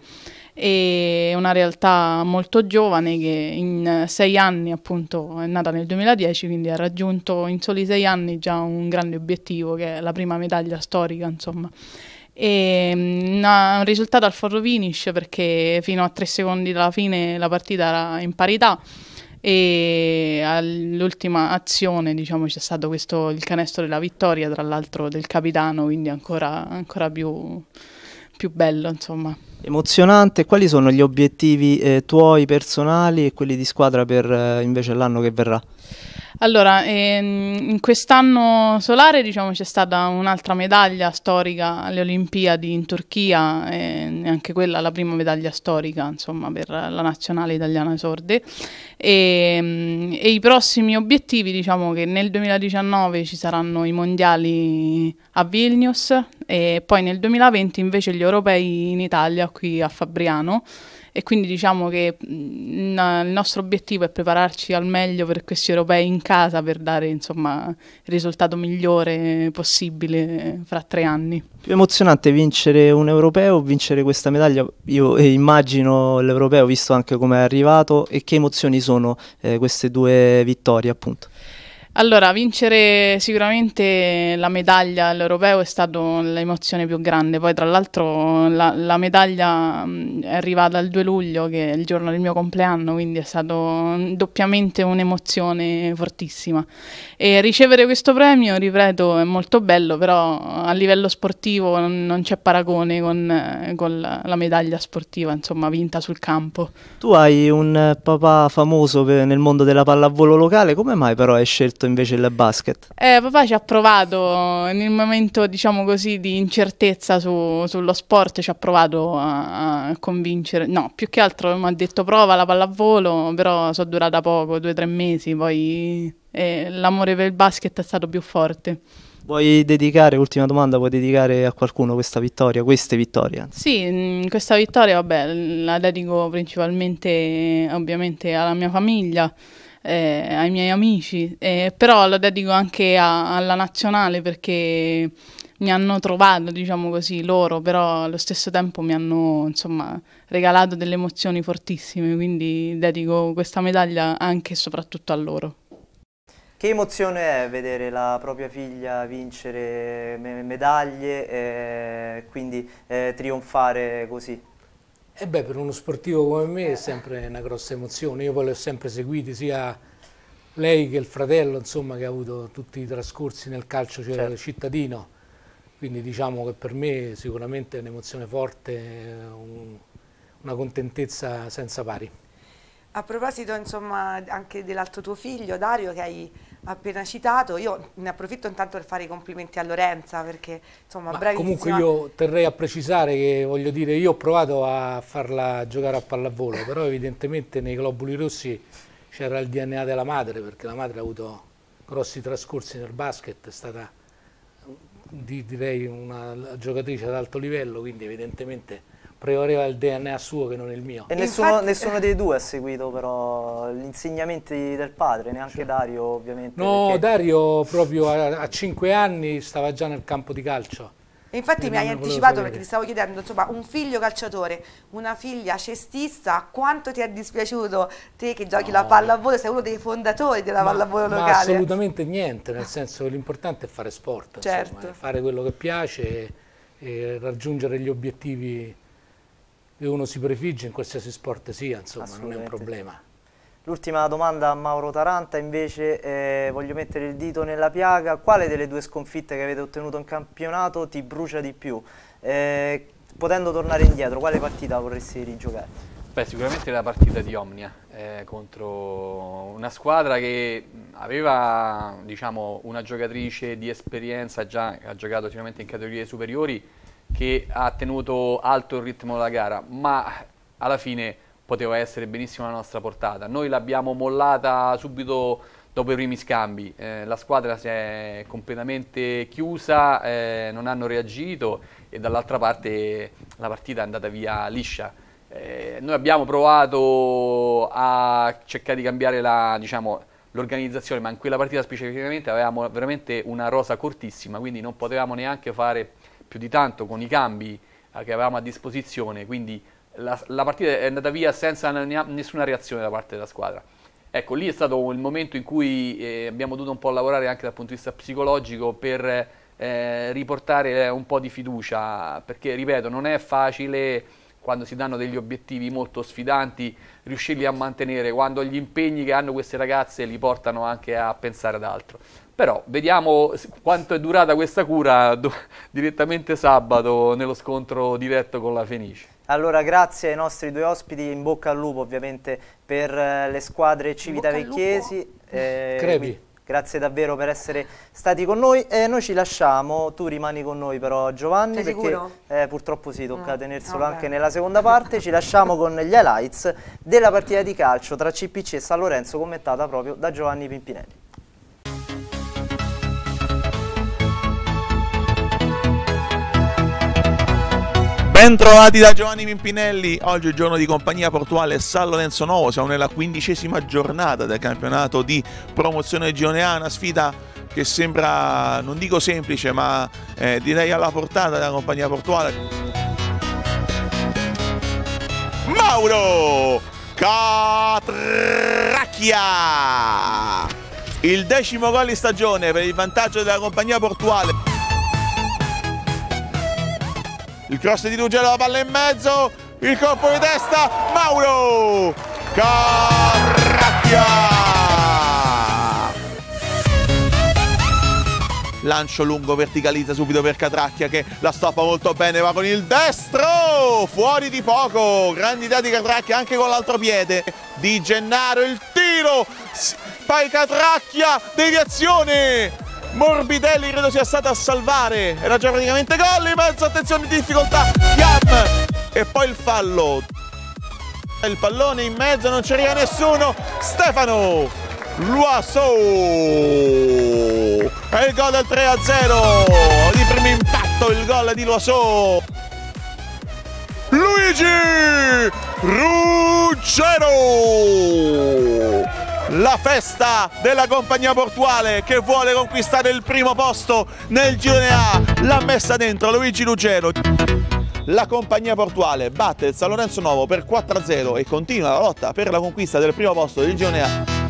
e una realtà molto giovane che in sei anni appunto è nata nel 2010 quindi ha raggiunto in soli sei anni già un grande obiettivo che è la prima medaglia storica insomma e mm, un risultato al forro finish perché fino a tre secondi dalla fine la partita era in parità e all'ultima azione diciamo c'è stato questo il canestro della vittoria tra l'altro del capitano quindi ancora, ancora più più bello, insomma. Emozionante, quali sono gli obiettivi eh, tuoi personali e quelli di squadra per eh, invece l'anno che verrà? Allora, ehm, in quest'anno solare diciamo, c'è stata un'altra medaglia storica alle Olimpiadi in Turchia, eh, anche quella la prima medaglia storica insomma, per la nazionale italiana sorde. E, ehm, e i prossimi obiettivi, diciamo che nel 2019 ci saranno i mondiali a Vilnius e poi nel 2020 invece gli europei in Italia, qui a Fabriano e quindi diciamo che mh, mm, il nostro obiettivo è prepararci al meglio per questi europei in casa per dare insomma, il risultato migliore possibile fra tre anni. Più emozionante vincere un europeo o vincere questa medaglia? Io eh, immagino l'europeo visto anche come è arrivato e che emozioni sono eh, queste due vittorie appunto. Allora, vincere sicuramente la medaglia all'Europeo è stata l'emozione più grande. Poi, tra l'altro, la, la, medaglia è arrivata il 2 luglio, che è il giorno del mio compleanno, quindi è stata doppiamente un'emozione fortissima. E ricevere questo premio, ripeto, è molto bello, però a livello sportivo non c'è paragone con, eh, con la, la medaglia sportiva, insomma, vinta sul campo. Tu hai un eh, papà famoso eh, nel mondo della pallavolo locale, come mai però hai scelto? scelto invece il basket? Eh, papà ci ha provato nel momento, diciamo così, di incertezza su, sullo sport, ci ha provato a, a convincere. No, più che altro mi ha detto prova la pallavolo, però sono durata poco, due o tre mesi, poi eh, l'amore per il basket è stato più forte. Vuoi dedicare, ultima domanda, vuoi dedicare a qualcuno questa vittoria, queste vittorie? Sì, mm, questa vittoria vabbè, la dedico principalmente ovviamente alla mia famiglia, eh, ai miei amici, eh, però lo dedico anche a, alla nazionale perché mi hanno trovato, diciamo così, loro, però allo stesso tempo mi hanno insomma, regalato delle emozioni fortissime, quindi dedico questa medaglia anche e soprattutto a loro. Che emozione è vedere la propria figlia vincere medaglie e quindi eh, trionfare così? E beh, per uno sportivo come me è sempre una grossa emozione, io poi le ho sempre seguite sia lei che il fratello, insomma, che ha avuto tutti i trascorsi nel calcio cioè certo. cittadino, quindi diciamo che per me sicuramente è un'emozione forte, un, una contentezza senza pari. A proposito insomma anche dell'altro tuo figlio Dario che hai appena citato. Io ne approfitto intanto per fare i complimenti a Lorenza perché insomma Ma bravissima. Comunque io terrei a precisare che voglio dire io ho provato a farla giocare a pallavolo però evidentemente nei globuli rossi c'era il DNA della madre perché la madre ha avuto grossi trascorsi nel basket, è stata direi una giocatrice ad alto livello quindi evidentemente prevaleva il DNA suo che non il mio. E nessuno, Infatti, nessuno dei due ha seguito però gli insegnamenti del padre, neanche cioè. Dario ovviamente. No, perché... Dario proprio a, a 5 anni stava già nel campo di calcio. E infatti mi hai anticipato perché ti stavo chiedendo, insomma, un figlio calciatore, una figlia cestista, quanto ti è dispiaciuto te che giochi no. la pallavolo, sei uno dei fondatori della ma, pallavolo ma locale? assolutamente niente, nel senso che l'importante è fare sport, certo. insomma, fare quello che piace e, e raggiungere gli obiettivi uno si prefigge in qualsiasi sport sia, insomma, non è un problema. L'ultima domanda a Mauro Taranta, invece eh, voglio mettere il dito nella piaga. Quale delle due sconfitte che avete ottenuto in campionato ti brucia di più? Eh, potendo tornare indietro, quale partita vorresti rigiocare? Beh, sicuramente la partita di Omnia eh, contro una squadra che aveva diciamo, una giocatrice di esperienza, già ha giocato sicuramente in categorie superiori, che ha tenuto alto il ritmo della gara, ma alla fine poteva essere benissimo la nostra portata. Noi l'abbiamo mollata subito dopo i primi scambi, eh, la squadra si è completamente chiusa, eh, non hanno reagito e dall'altra parte la partita è andata via liscia. Eh, noi abbiamo provato a cercare di cambiare la, diciamo, l'organizzazione, ma in quella partita specificamente avevamo veramente una rosa cortissima, quindi non potevamo neanche fare più di tanto con i cambi eh, che avevamo a disposizione, quindi la, la partita è andata via senza nessuna reazione da parte della squadra. Ecco, lì è stato il momento in cui eh, abbiamo dovuto un po' lavorare anche dal punto di vista psicologico per eh, riportare un po' di fiducia, perché ripeto, non è facile quando si danno degli obiettivi molto sfidanti, riuscirli a mantenere, quando gli impegni che hanno queste ragazze li portano anche a pensare ad altro. Però vediamo quanto è durata questa cura direttamente sabato nello scontro diretto con la Fenice. Allora grazie ai nostri due ospiti, in bocca al lupo ovviamente per eh, le squadre civitavecchiesi. Eh, Crepi. Grazie davvero per essere stati con noi e noi ci lasciamo, tu rimani con noi però Giovanni perché eh, purtroppo si sì, tocca no, mm. tenerselo no, ah, anche nella seconda parte, ci lasciamo con gli highlights della partita di calcio tra CPC e San Lorenzo commentata proprio da Giovanni Pimpinelli. Bentrovati da Giovanni Pimpinelli, oggi è giorno di compagnia portuale San Lorenzo Novo, siamo nella quindicesima giornata del campionato di promozione gioneana, sfida che sembra, non dico semplice, ma eh, direi alla portata della compagnia portuale. Mauro Catracchia! Il decimo gol di stagione per il vantaggio della compagnia portuale il cross di Ruggero, la palla in mezzo, il colpo di testa, Mauro Carracchia! Lancio lungo, verticalizza subito per Catracchia che la stoppa molto bene, va con il destro, fuori di poco, grandi idea di Catracchia anche con l'altro piede, di Gennaro il tiro, poi Catracchia, deviazione, Morbidelli credo sia stato a salvare, era già praticamente gol, Limanzo, attenzione difficoltà, Yam! E poi il fallo, il pallone in mezzo, non ci arriva nessuno, Stefano Luasso! E il gol del 3-0, di primo impatto il gol di Luasso! Luigi Ruggero. La festa della compagnia portuale che vuole conquistare il primo posto nel girone A l'ha messa dentro Luigi Ruggero. La compagnia portuale batte il San Lorenzo Nuovo per 4-0 e continua la lotta per la conquista del primo posto del girone A.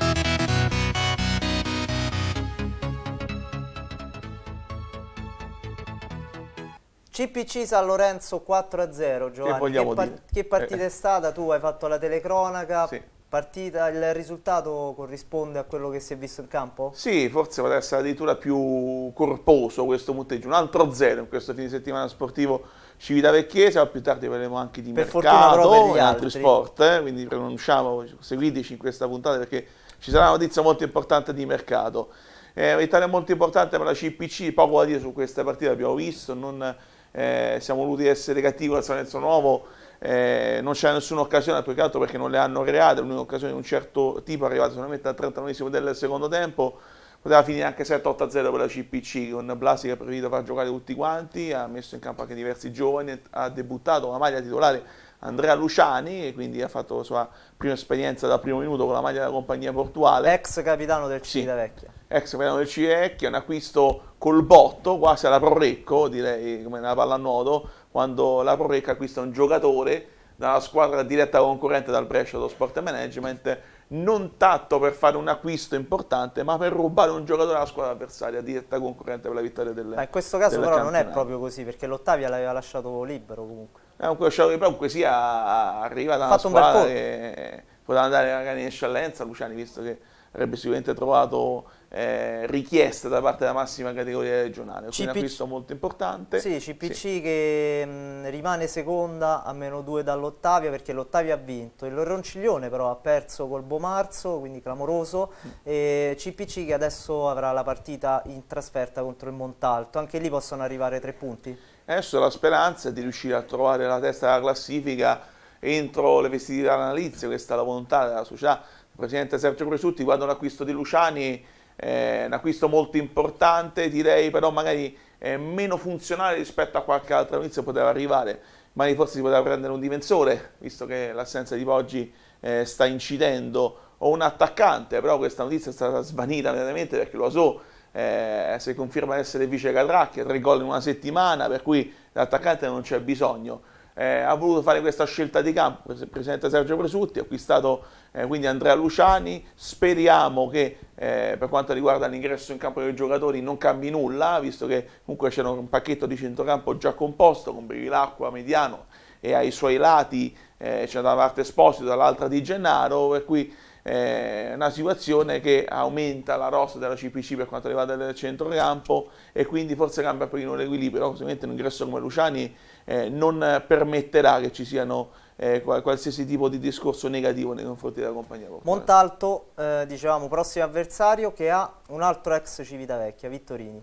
CPC San Lorenzo 4-0, Giovanni. Che, che, par che partita eh, eh. è stata? Tu hai fatto la telecronaca. Sì. Partita, il risultato corrisponde a quello che si è visto in campo? Sì, forse potrebbe essere addirittura più corposo questo punteggio. Un altro 0 in questo fine settimana sportivo Civitavecchiese, ma più tardi parleremo anche di per mercato e altri sport, eh? quindi pronunciamo, seguiteci in questa puntata perché ci sarà una notizia molto importante di mercato. Eh, Italia molto importante per la CPC, poco da dire su questa partita, abbiamo visto, non eh, siamo voluti essere cattivi con la Salenzo Nuovo, eh, non c'è nessuna occasione, più che altro perché non le hanno create, l'unica occasione di un certo tipo è arrivata solamente al 39 del secondo tempo, poteva finire anche 7-8-0 per la CPC con Blasi che ha preferito far giocare tutti quanti, ha messo in campo anche diversi giovani, ha debuttato una maglia titolare Andrea Luciani, che quindi ha fatto la sua prima esperienza dal primo minuto con la maglia della compagnia portuale. Ex capitano del Cile sì. Vecchia. Ex capitano del Cile Vecchia, un acquisto col botto, quasi alla Prorecco, direi come nella palla a pallanuoto, quando la Prorecco acquista un giocatore dalla squadra diretta concorrente dal Brescia dello Sport Management, non tanto per fare un acquisto importante, ma per rubare un giocatore alla squadra avversaria diretta concorrente per la vittoria del Ma in questo caso però campionate. non è proprio così, perché l'Ottavia l'aveva lasciato libero comunque comunque Sciauro Pro comunque sia arrivata una squadra che poteva andare magari in eccellenza Luciani visto che avrebbe sicuramente trovato eh, richieste da parte della massima categoria regionale, quindi CPC... acquisto molto importante. Sì, CPC sì. che mh, rimane seconda a meno due dall'Ottavia perché l'Ottavia ha vinto, il Ronciglione però ha perso col Bomarzo, quindi clamoroso, mm. e CPC che adesso avrà la partita in trasferta contro il Montalto, anche lì possono arrivare tre punti. Adesso la speranza è di riuscire a trovare la testa della classifica entro le vestite dell'analizia, questa è la volontà della società. Il presidente Sergio Presutti guarda un acquisto di Luciani, eh, un acquisto molto importante, direi però magari eh, meno funzionale rispetto a qualche altra notizia poteva arrivare, magari forse si poteva prendere un difensore, visto che l'assenza di Poggi eh, sta incidendo, o un attaccante, però questa notizia è stata svanita immediatamente perché lo so eh, se conferma di essere vice Catracchi, tre gol in una settimana, per cui l'attaccante non c'è bisogno. Eh, ha voluto fare questa scelta di campo il presidente Sergio Presutti, ha acquistato eh, quindi Andrea Luciani, speriamo che eh, per quanto riguarda l'ingresso in campo dei giocatori non cambi nulla, visto che comunque c'era un pacchetto di centrocampo già composto con Bevilacqua, Mediano e ai suoi lati eh, c'è da una parte Esposito, dall'altra di Gennaro, per cui eh, una situazione che aumenta la rossa della CPC per quanto riguarda il centrocampo e quindi forse cambia un pochino l'equilibrio, ovviamente un ingresso come Luciani eh, non permetterà che ci siano eh, qualsiasi tipo di discorso negativo nei confronti della compagnia portuale. Montalto, eh, dicevamo, prossimo avversario che ha un altro ex Civitavecchia, Vittorini.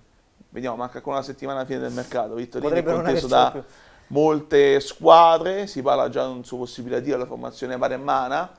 Vediamo, manca ancora una settimana alla fine del mercato, Vittorini è conteso da... Più molte squadre, si parla già di un suo possibile addio alla formazione Varemmana,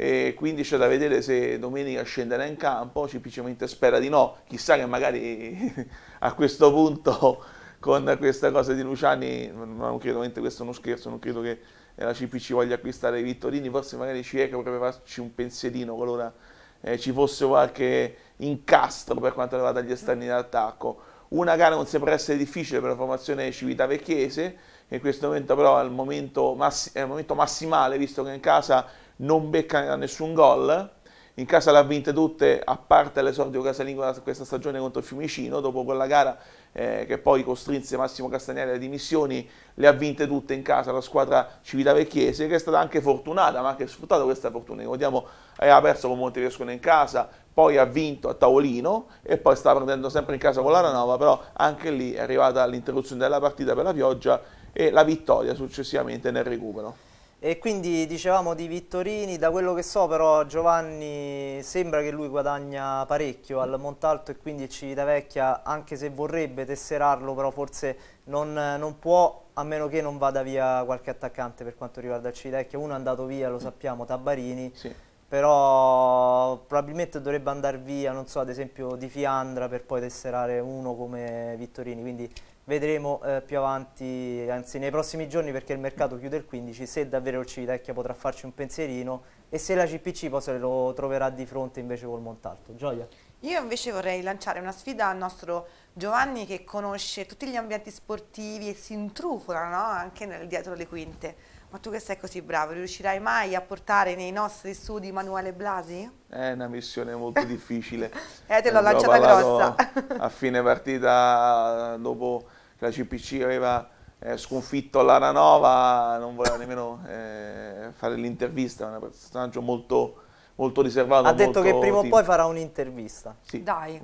e quindi c'è da vedere se domenica scenderà in campo, semplicemente spera di no, chissà che magari a questo punto con questa cosa di Luciani, non credo, ovviamente questo è uno scherzo, non credo che la CPC voglia acquistare i Vittorini, forse magari ci è che potrebbe farci un pensierino qualora eh, ci fosse qualche incastro per quanto riguarda gli esterni d'attacco. Una gara non sembra essere difficile per la formazione civitavecchiese, che in questo momento però è il momento, massi- è il momento massimale, visto che in casa non becca nessun gol, in casa le ha vinte tutte a parte l'esordio casalingo questa stagione contro il Fiumicino, dopo quella gara eh, che poi costrinse Massimo Castagnari alle dimissioni, le ha vinte tutte in casa la squadra civitavecchiese che è stata anche fortunata, ma anche sfruttato questa fortuna, ricordiamo eh, ha perso con Montefiascone in casa, poi ha vinto a tavolino e poi sta perdendo sempre in casa con l'Aranova, però anche lì è arrivata l'interruzione della partita per la pioggia e la vittoria successivamente nel recupero. E quindi dicevamo di Vittorini, da quello che so però Giovanni sembra che lui guadagna parecchio al Montalto e quindi il Civitavecchia anche se vorrebbe tesserarlo però forse non, non, può a meno che non vada via qualche attaccante per quanto riguarda il Civitavecchia, uno è andato via lo mm. sappiamo, Tabarini sì. però probabilmente dovrebbe andare via non so ad esempio Di Fiandra per poi tesserare uno come Vittorini quindi vedremo eh, più avanti, anzi nei prossimi giorni perché il mercato chiude il 15, se davvero il Civitecchia potrà farci un pensierino e se la CPC poi se lo troverà di fronte invece col Montalto. Gioia? Io invece vorrei lanciare una sfida al nostro Giovanni che conosce tutti gli ambienti sportivi e si intrufola no? anche nel, dietro le quinte. Ma tu che sei così bravo, riuscirai mai a portare nei nostri studi Manuele Blasi? È una missione molto difficile. eh, te l'ho lanciata grossa. a fine partita, dopo che la CPC aveva eh, sconfitto Laranova, non voleva nemmeno eh, fare l'intervista, è un personaggio molto, molto riservato. Ha detto che prima o poi farà un'intervista. Sì. Dai.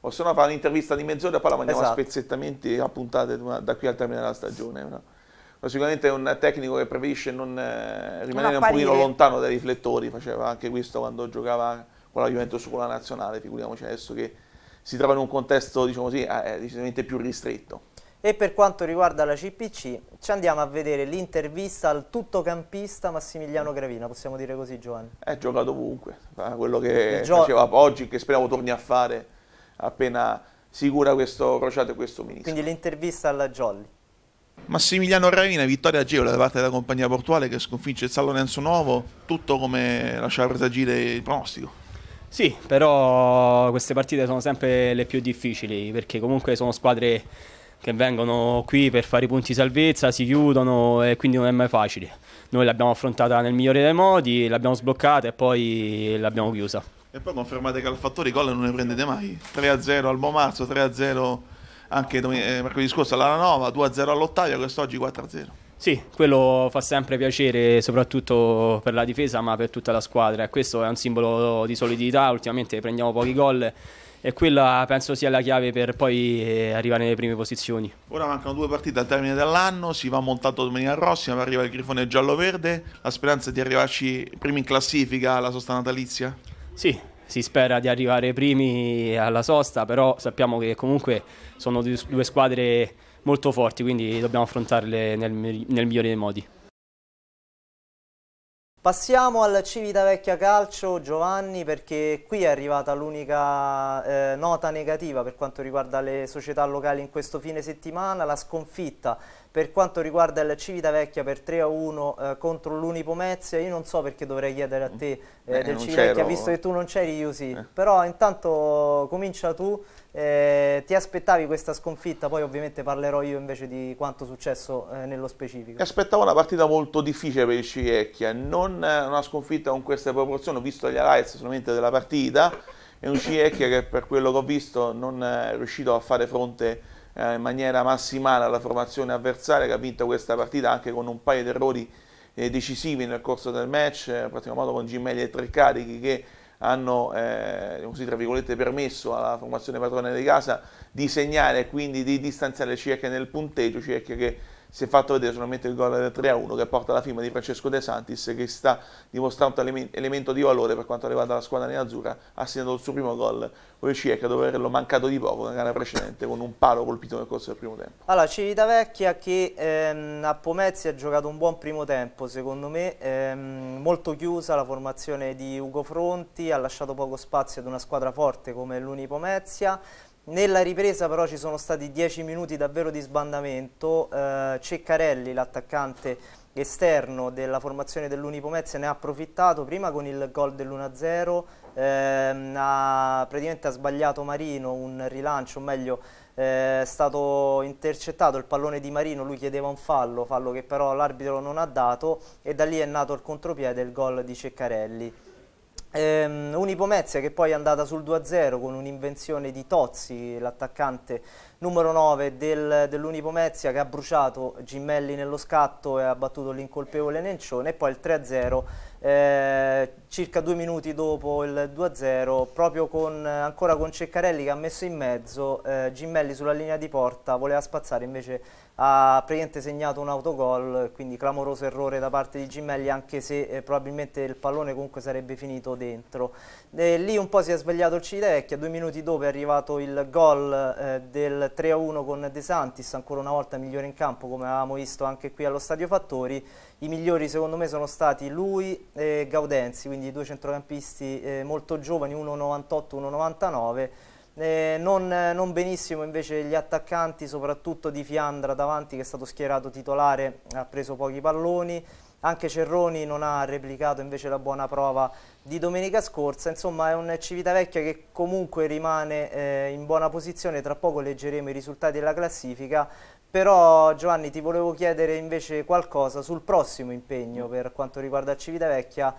O se no fa un'intervista di mezz'ora e poi la mandiamo esatto. a spezzettamenti a puntate da qui al termine della stagione. No? sicuramente è un tecnico che preferisce non, eh, rimanere non un pochino lontano dai riflettori, faceva anche questo quando giocava con la Juventus con la nazionale, figuriamoci adesso che si trova in un contesto diciamo così, eh, decisamente più ristretto. E per quanto riguarda la CPC, ci andiamo a vedere l'intervista al tuttocampista Massimiliano Gravina, possiamo dire così Giovanni? Eh, giocato ovunque, quello che Gio faceva oggi, che speriamo torni a fare appena sicura questo crociato e questo ministro. Quindi l'intervista alla Jolly. Massimiliano Gravina, vittoria agevole da parte della compagnia portuale che sconfigge il San Lorenzo Nuovo, tutto come lasciava presagire il pronostico. Sì, però queste partite sono sempre le più difficili perché comunque sono squadre che vengono qui per fare i punti salvezza, si chiudono e quindi non è mai facile. Noi l'abbiamo affrontata nel migliore dei modi, l'abbiamo sbloccata e poi l'abbiamo chiusa. E poi confermate che al fattore i gol non ne prendete mai. 3-0 al Momazzo, 3-0 anche domen- eh, mercoledì scorso alla Lanova, 2-0 all'Ottavia, quest'oggi 4-0. Sì, quello fa sempre piacere, soprattutto per la difesa, ma per tutta la squadra. Questo è un simbolo di solidità. Ultimamente prendiamo pochi gol e quella penso sia la chiave per poi eh, arrivare nelle prime posizioni. Ora mancano due partite al termine dell'anno, si va montato domenica prossima, arriva il grifone giallo-verde, la speranza è di arrivarci primi in classifica alla sosta natalizia? Sì, si spera di arrivare primi alla sosta, però sappiamo che comunque sono due squadre molto forti, quindi dobbiamo affrontarle nel, nel migliore dei modi. Passiamo al Civitavecchia Calcio, Giovanni, perché qui è arrivata l'unica eh, nota negativa per quanto riguarda le società locali in questo fine settimana, la sconfitta per quanto riguarda il Civitavecchia per 3-1 eh, contro l'Unipo Mezia. Io non so perché dovrei chiedere a te eh, eh del Civitavecchia, visto che tu non c'eri, io Iusi, eh. però intanto comincia tu eh, ti aspettavi questa sconfitta? Poi ovviamente parlerò io invece di quanto è successo eh, nello specifico. Mi aspettavo una partita molto difficile per il Civecchia, non eh, una sconfitta con queste proporzioni, ho visto gli highlights solamente della partita, è un Civecchia che per quello che ho visto non è riuscito a fare fronte eh, in maniera massimale alla formazione avversaria che ha vinto questa partita anche con un paio di errori eh, decisivi nel corso del match, eh, in particolar modo con Gimelli e Tre Carichi che hanno eh, così, permesso alla formazione padrone di casa di segnare e quindi di distanziare Cecchia nel punteggio, Cecchia che si è fatto vedere solamente il gol del 3-1 che porta la firma di Francesco De Santis che sta dimostrando un elemento di valore per quanto riguarda la squadra nerazzurra assegnando il suo primo gol con il Cieca dopo averlo mancato di poco nella gara precedente con un palo colpito nel corso del primo tempo. Allora Civitavecchia che ehm, a Pomezia ha giocato un buon primo tempo secondo me, ehm, molto chiusa la formazione di Ugo Fronti, ha lasciato poco spazio ad una squadra forte come l'Uni Pomezia nella ripresa però ci sono stati 10 minuti davvero di sbandamento, eh, Ceccarelli, l'attaccante esterno della formazione dell'Unipomezia ne ha approfittato prima con il gol dell'1-0, ehm, ha praticamente ha sbagliato Marino un rilancio, o meglio eh, è stato intercettato il pallone di Marino, lui chiedeva un fallo, fallo che però l'arbitro non ha dato e da lì è nato il contropiede il gol di Ceccarelli. Um, Unipomezia che poi è andata sul 2-0 con un'invenzione di Tozzi, l'attaccante numero 9 del, dell'Unipomezia che ha bruciato Gimmelli nello scatto e ha battuto l'incolpevole Nencione e poi il 3-0 eh, circa due minuti dopo il 2-0 proprio con, ancora con Ceccarelli che ha messo in mezzo eh, Gimmelli sulla linea di porta voleva spazzare invece ha praticamente segnato un autogol, quindi clamoroso errore da parte di Gimelli anche se eh, probabilmente il pallone comunque sarebbe finito dentro. E eh, lì un po' si è svegliato il Civitavecchia, due minuti dopo è arrivato il gol eh, del 3-1 con De Santis, ancora una volta migliore in campo come avevamo visto anche qui allo Stadio Fattori. I migliori secondo me sono stati lui e Gaudenzi, quindi due centrocampisti eh, molto giovani, 1,98-1,99 eh, non, non, benissimo invece gli attaccanti, soprattutto di Fiandra davanti che è stato schierato titolare, ha preso pochi palloni, anche Cerroni non ha replicato invece la buona prova di domenica scorsa, insomma è un Civitavecchia che comunque rimane eh, in buona posizione, tra poco leggeremo i risultati della classifica, però Giovanni ti volevo chiedere invece qualcosa sul prossimo impegno per quanto riguarda Civitavecchia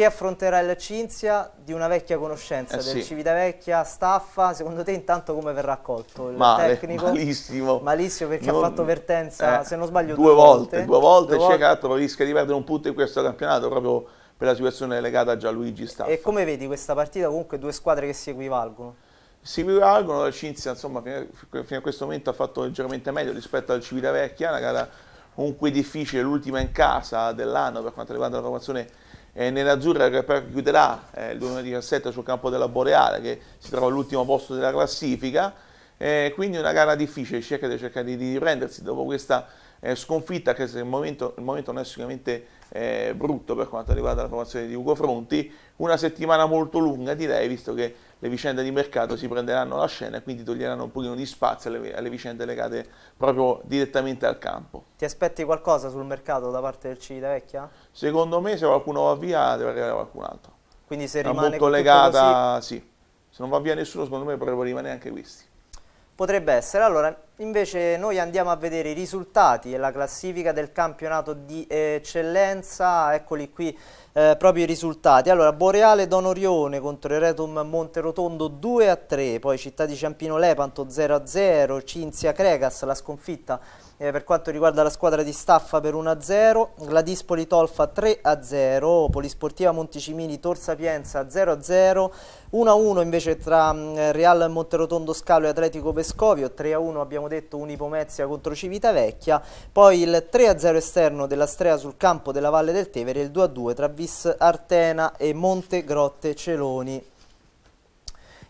chi affronterà il Cinzia di una vecchia conoscenza eh, del sì. Civitavecchia, Staffa? Secondo te intanto come verrà accolto il Male, tecnico? Malissimo. Malissimo perché non, ha fatto vertenza, eh, se non sbaglio, due, due volte, volte. Due volte, due Cecattolo rischia di perdere un punto in questo campionato proprio per la situazione legata a Gianluigi Staffa. E come vedi questa partita comunque due squadre che si equivalgono? Si equivalgono, la Cinzia insomma fino a questo momento ha fatto leggermente meglio rispetto al Civitavecchia, una gara comunque difficile, l'ultima in casa dell'anno per quanto riguarda la formazione eh, nell'azzurra chiuderà eh, il 2017 sul campo della Boreale che si trova all'ultimo posto della classifica, eh, quindi una gara difficile, cerca di cercare di riprendersi dopo questa eh, sconfitta che il momento, il momento non è sicuramente eh, brutto per quanto riguarda la formazione di Ugo Fronti, una settimana molto lunga direi visto che le vicende di mercato si prenderanno la scena e quindi toglieranno un pochino di spazio alle, alle, vicende legate proprio direttamente al campo. Ti aspetti qualcosa sul mercato da parte del Civitavecchia? Secondo me se qualcuno va via deve arrivare qualcun altro. Quindi se Era rimane molto legata, così... sì. Se non va via nessuno secondo me potrebbero rimanere anche questi. Potrebbe essere. Allora Invece noi andiamo a vedere i risultati e la classifica del campionato di eccellenza, eccoli qui eh, proprio i risultati. Allora Boreale Orione contro Retum Monterotondo 2 a 3, poi Città di Ciampino Lepanto 0 a 0, Cinzia Cregas la sconfitta eh, per quanto riguarda la squadra di Staffa per 1-0, Gladispoli Tolfa 3-0, Polisportiva Monticimini Tor Sapienza 0-0, 1-1 invece tra mh, mm, Real Monterotondo Scalo e Atletico Vescovio, 3-1 abbiamo detto Unipomezia contro Civitavecchia, poi il 3-0 esterno della Strea sul campo della Valle del Tevere, il 2-2 tra Vis Artena e Monte Grotte Celoni.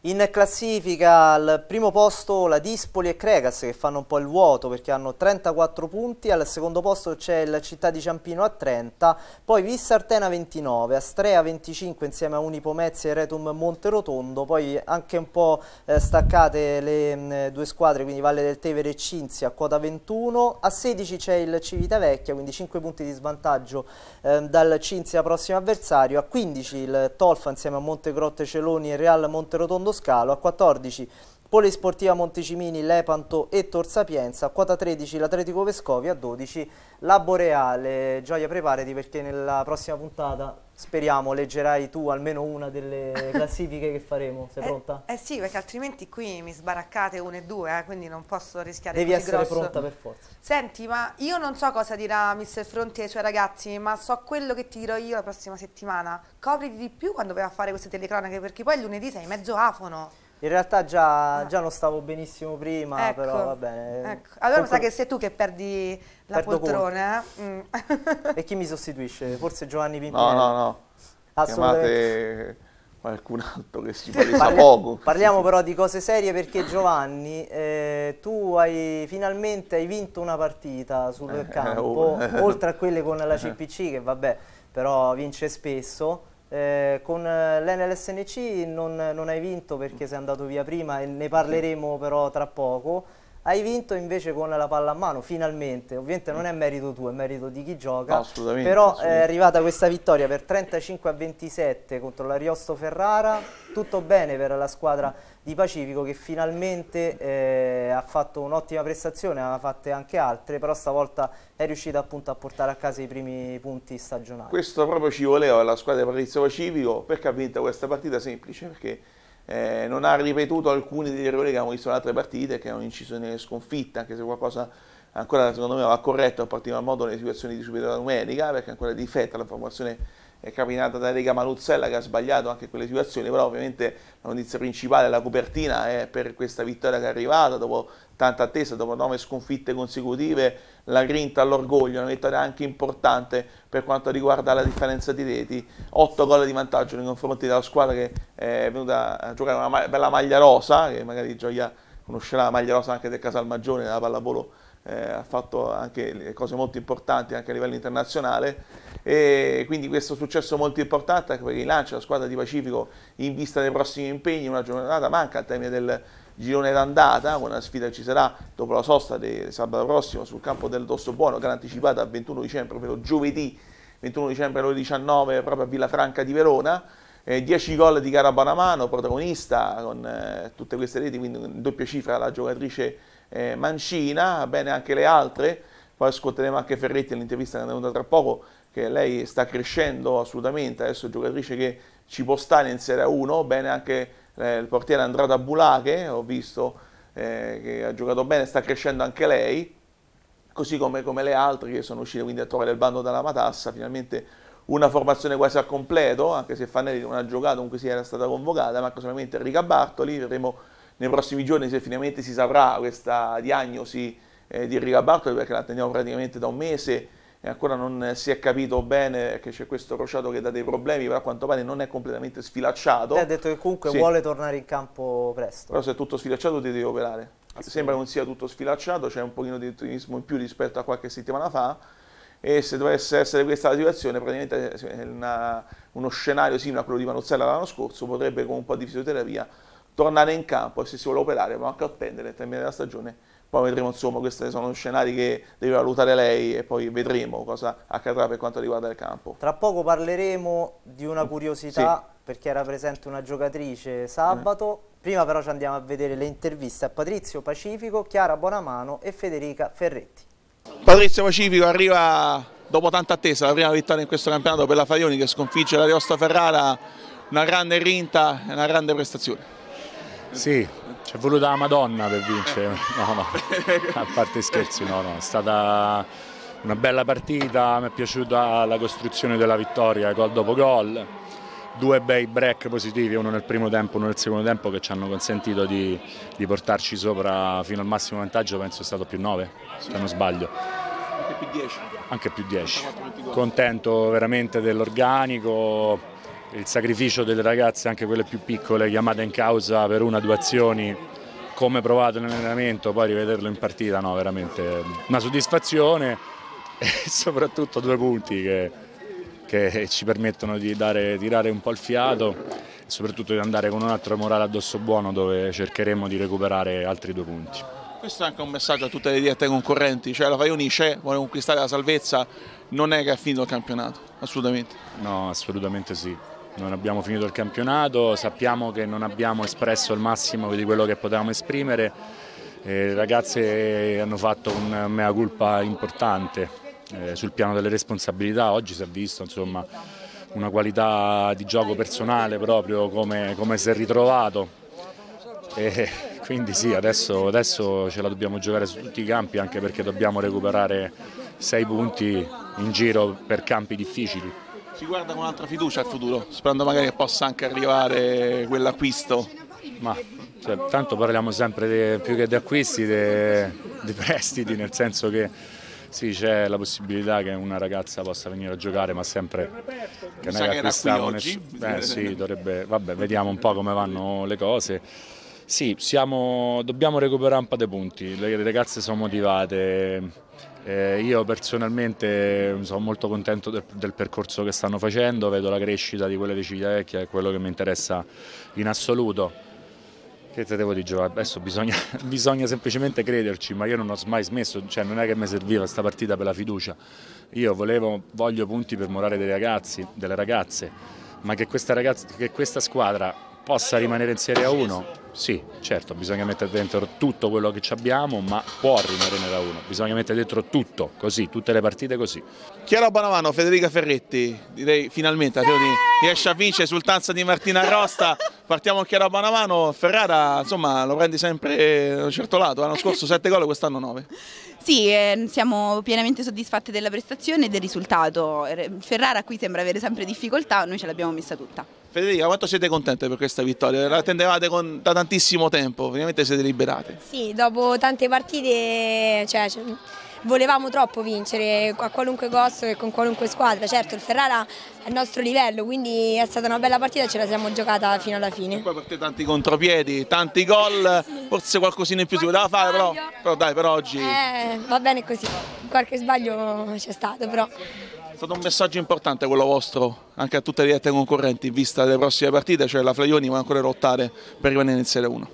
In classifica al primo posto la Dispoli e Cregas che fanno un po' il vuoto perché hanno 34 punti, al secondo posto c'è il Città di Ciampino a 30, poi Vissartena 29, Astrea 25 insieme a Unipomezzi e Retum Monterotondo, poi anche un po' eh, staccate le mm, due squadre, quindi Valle del Tevere e Cinzia a quota 21, a 16 c'è il Civitavecchia, quindi 5 punti di svantaggio ehm, dal Cinzia prossimo avversario, a 15 il Tolfa insieme a Montegrotte Celoni e Real Monterotondo secondo scalo a 14 Polisportiva Montecimini, Lepanto e Tor Sapienza, quota 13 l'Atletico Vescovia, a 12 la Boreale. Gioia, preparati perché nella prossima puntata speriamo leggerai tu almeno una delle classifiche che faremo. Sei eh, pronta? Eh sì, perché altrimenti qui mi sbaraccate una e due, eh, quindi non posso rischiare Devi essere pronta per forza. Senti, ma io non so cosa dirà Mister Fronti ai suoi ragazzi, ma so quello che ti dirò io la prossima settimana. Copriti di più quando vai a fare queste telecronache, perché poi lunedì sei mezzo afono. In realtà già, ah. già non stavo benissimo prima, ecco, però va bene. Ecco. Allora mi sa che sei tu che perdi la poltrona. Eh? Mm. e chi mi sostituisce? Forse Giovanni Pimpieri? No, no, no. Assolutamente. Chiamate qualcun altro che si presa Parli poco. Parliamo però di cose serie perché Giovanni, eh, tu hai finalmente hai vinto una partita sul eh, campo, eh, oh. oltre a quelle con la CPC che vabbè, però vince spesso. Eh, con eh, l'NLSNC non, non, hai vinto perché sei andato via prima e ne parleremo però tra poco. Hai vinto invece con la palla a mano, finalmente. Ovviamente non è merito tuo, è merito di chi gioca. Assolutamente, però eh, assolutamente. è arrivata questa vittoria per 35 a 27 contro l'Ariosto Ferrara. Tutto bene per la squadra di Pacifico che finalmente eh, ha fatto un'ottima prestazione, ha fatte anche altre, però stavolta è riuscita appunto a portare a casa i primi punti stagionali. Questo proprio ci voleva la squadra di Patrizio Pacifico perché ha vinto questa partita semplice, perché eh, non ha ripetuto alcuni degli errori che abbiamo visto in altre partite che hanno inciso nelle sconfitte, anche se qualcosa ancora secondo me va corretto a partire dal modo nelle situazioni di superiorità numerica, perché ancora difetta la formazione è capitata da Lega Manuzzella che ha sbagliato anche quelle situazioni, però ovviamente la notizia principale, la copertina è per questa vittoria che è arrivata dopo tanta attesa, dopo nove sconfitte consecutive, la grinta all'orgoglio, una vittoria anche importante per quanto riguarda la differenza di reti, otto gol di vantaggio nei confronti della squadra che è venuta a giocare una bella maglia rosa, che magari Gioia conoscerà la maglia rosa anche del Casalmaggione, della pallavolo eh, ha fatto anche cose molto importanti anche a livello internazionale e quindi questo successo molto importante anche perché lancia la squadra di Pacifico in vista dei prossimi impegni, una giornata manca al termine del girone d'andata, una sfida che ci sarà dopo la sosta di sabato prossimo sul campo del Dosso Buono, che era anticipata il 21 dicembre, proprio giovedì 21 dicembre alle 19 proprio a Villa Franca di Verona. 10 eh, gol di Cara Bonamano, protagonista con eh, tutte queste reti, quindi in doppia cifra la giocatrice eh, Mancina, bene anche le altre, poi ascolteremo anche Ferretti nell'intervista che è venuta tra poco, che lei sta crescendo assolutamente, adesso è giocatrice che ci può stare in Serie 1, bene anche eh, il portiere Andrata Bulache, ho visto eh, che ha giocato bene, sta crescendo anche lei, così come, come le altre che sono uscite quindi a trovare il bando dalla matassa, finalmente una formazione quasi al completo, anche se Fanelli non ha giocato, comunque si era stata convocata, ma solamente Enrica Bartoli, vedremo nei prossimi giorni se finalmente si saprà questa diagnosi eh, di Enrica Bartoli perché la teniamo praticamente da un mese e ancora non si è capito bene che c'è questo crociato che dà dei problemi, però a quanto pare non è completamente sfilacciato. ha detto che comunque sì. vuole tornare in campo presto. Però se è tutto sfilacciato ti devi operare. Sembra che non sia tutto sfilacciato, c'è un pochino di ottimismo in più rispetto a qualche settimana fa e se dovesse essere questa la situazione, praticamente eh, una, uno scenario simile a quello di Manuzzella l'anno scorso potrebbe con un po' di fisioterapia tornare in campo e se si vuole operare ma anche attendere il termine della stagione. Poi vedremo, insomma, questi sono scenari che deve valutare lei e poi vedremo cosa accadrà per quanto riguarda il campo. Tra poco parleremo di una curiosità sì. perché era presente una giocatrice sabato. Mm. Prima però ci andiamo a vedere le interviste a Patrizio Pacifico, Chiara Bonamano e Federica Ferretti. Patrizio Pacifico arriva dopo tanta attesa, la prima vittoria in questo campionato per la Faioni che sconfigge la Riosta Ferrara, una grande rinta e una grande prestazione. Sì, ci è voluta la Madonna per vincere, no, no. a parte scherzi, no, no, è stata una bella partita, mi è piaciuta la costruzione della vittoria, gol dopo gol, due bei break positivi, uno nel primo tempo e uno nel secondo tempo che ci hanno consentito di, di, portarci sopra fino al massimo vantaggio, penso è stato più 9, se non sbaglio. Anche più 10. Anche più 10. Contento veramente dell'organico il sacrificio delle ragazze, anche quelle più piccole, chiamate in causa per una o due azioni, come provato in allenamento, poi rivederlo in partita, no, veramente una soddisfazione e soprattutto due punti che, che ci permettono di dare, tirare un po' il fiato e soprattutto di andare con un altro morale addosso buono dove cercheremo di recuperare altri due punti. Questo è anche un messaggio a tutte le dirette concorrenti, cioè la Faioni c'è, vuole conquistare la salvezza, non è che ha finito il campionato, assolutamente. No, assolutamente sì non abbiamo finito il campionato, sappiamo che non abbiamo espresso il massimo di quello che potevamo esprimere, eh, le ragazze hanno fatto un mea culpa importante eh, sul piano delle responsabilità, oggi si è visto insomma, una qualità di gioco personale proprio come, come si è ritrovato. E quindi sì, adesso, adesso, ce la dobbiamo giocare su tutti i campi anche perché dobbiamo recuperare sei punti in giro per campi difficili si guarda con un'altra fiducia al futuro, sperando magari che possa anche arrivare quell'acquisto. Ma cioè, tanto parliamo sempre de, più che di acquisti, di prestiti, nel senso che sì c'è la possibilità che una ragazza possa venire a giocare, ma sempre che non è che acquistiamo nessuno. Eh, sì, dovrebbe, vabbè, vediamo un po' come vanno le cose. Sì, siamo, dobbiamo recuperare un po' di punti, le, le ragazze sono motivate eh, io personalmente mm, sono molto contento del, del, percorso che stanno facendo, vedo la crescita di quelle di Civitavecchia, è quello che mi interessa in assoluto. Che te devo dire Adesso bisogna, bisogna, semplicemente crederci, ma io non ho mai smesso, cioè non è che mi serviva questa partita per la fiducia. Io volevo, voglio punti per morare dei ragazzi, delle ragazze, ma che questa, ragazza, che questa squadra possa rimanere in Serie A1? Sì, certo, bisogna mettere dentro tutto quello che abbiamo, ma può rimanere nella 1 bisogna mettere dentro tutto, così, tutte le partite così. Chiara Bonavano, Federica Ferretti, direi finalmente Teoni riesce a vincere, esultanza di Martina Rosta, partiamo con Chiara Bonavano, Ferrara insomma lo prendi sempre eh, da un certo lato, l'anno scorso 7 gol quest'anno 9. Sì, eh, siamo pienamente soddisfatti della prestazione e del risultato, er, Ferrara qui sembra avere sempre difficoltà, noi ce l'abbiamo messa tutta. Federica, quanto siete contente per questa vittoria? La attendevate con, da tantissimo tempo, finalmente siete liberate. Sì, dopo tante partite cioè, volevamo troppo vincere a qualunque costo e con qualunque squadra. Certo, il Ferrara è il nostro livello, quindi è stata una bella partita e ce la siamo giocata fino alla fine. E poi per te tanti contropiedi, tanti gol, sì. forse qualcosina in più si poteva fare, però, però, dai, per oggi... Eh, va bene così, qualche sbaglio c'è stato, però stato un messaggio importante quello vostro anche a tutte le dirette concorrenti in vista delle prossime partite, cioè la Flaioni va ancora a lottare per rimanere in Serie 1.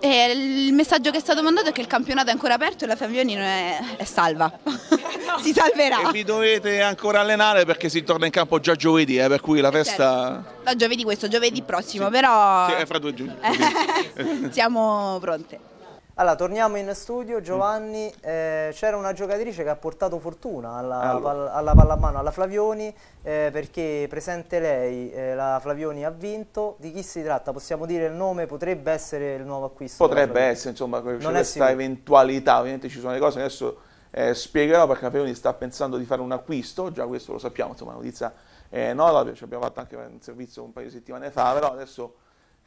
E il messaggio che è stato mandato è che il campionato è ancora aperto e la Flaioni è, è, salva, si salverà. E vi dovete ancora allenare perché si torna in campo già giovedì, eh, per cui la eh, certo. festa... Certo. No, giovedì questo, giovedì prossimo, sì. però... Sì, è fra due giorni. Siamo pronte. Allora, torniamo in studio. Mm. Giovanni, eh, c'era una giocatrice che ha portato fortuna alla, ah, allora. alla pallamano, alla Flavioni, eh, perché presente lei, eh, la Flavioni ha vinto. Di chi si tratta? Possiamo dire il nome? Potrebbe essere il nuovo acquisto? Potrebbe essere, insomma, questa eventualità. Ovviamente ci sono le cose, adesso eh, spiegherò perché la Flavioni sta pensando di fare un acquisto, già questo lo sappiamo, insomma, una notizia eh, nota, ci abbiamo fatto anche un servizio un paio di settimane fa, però adesso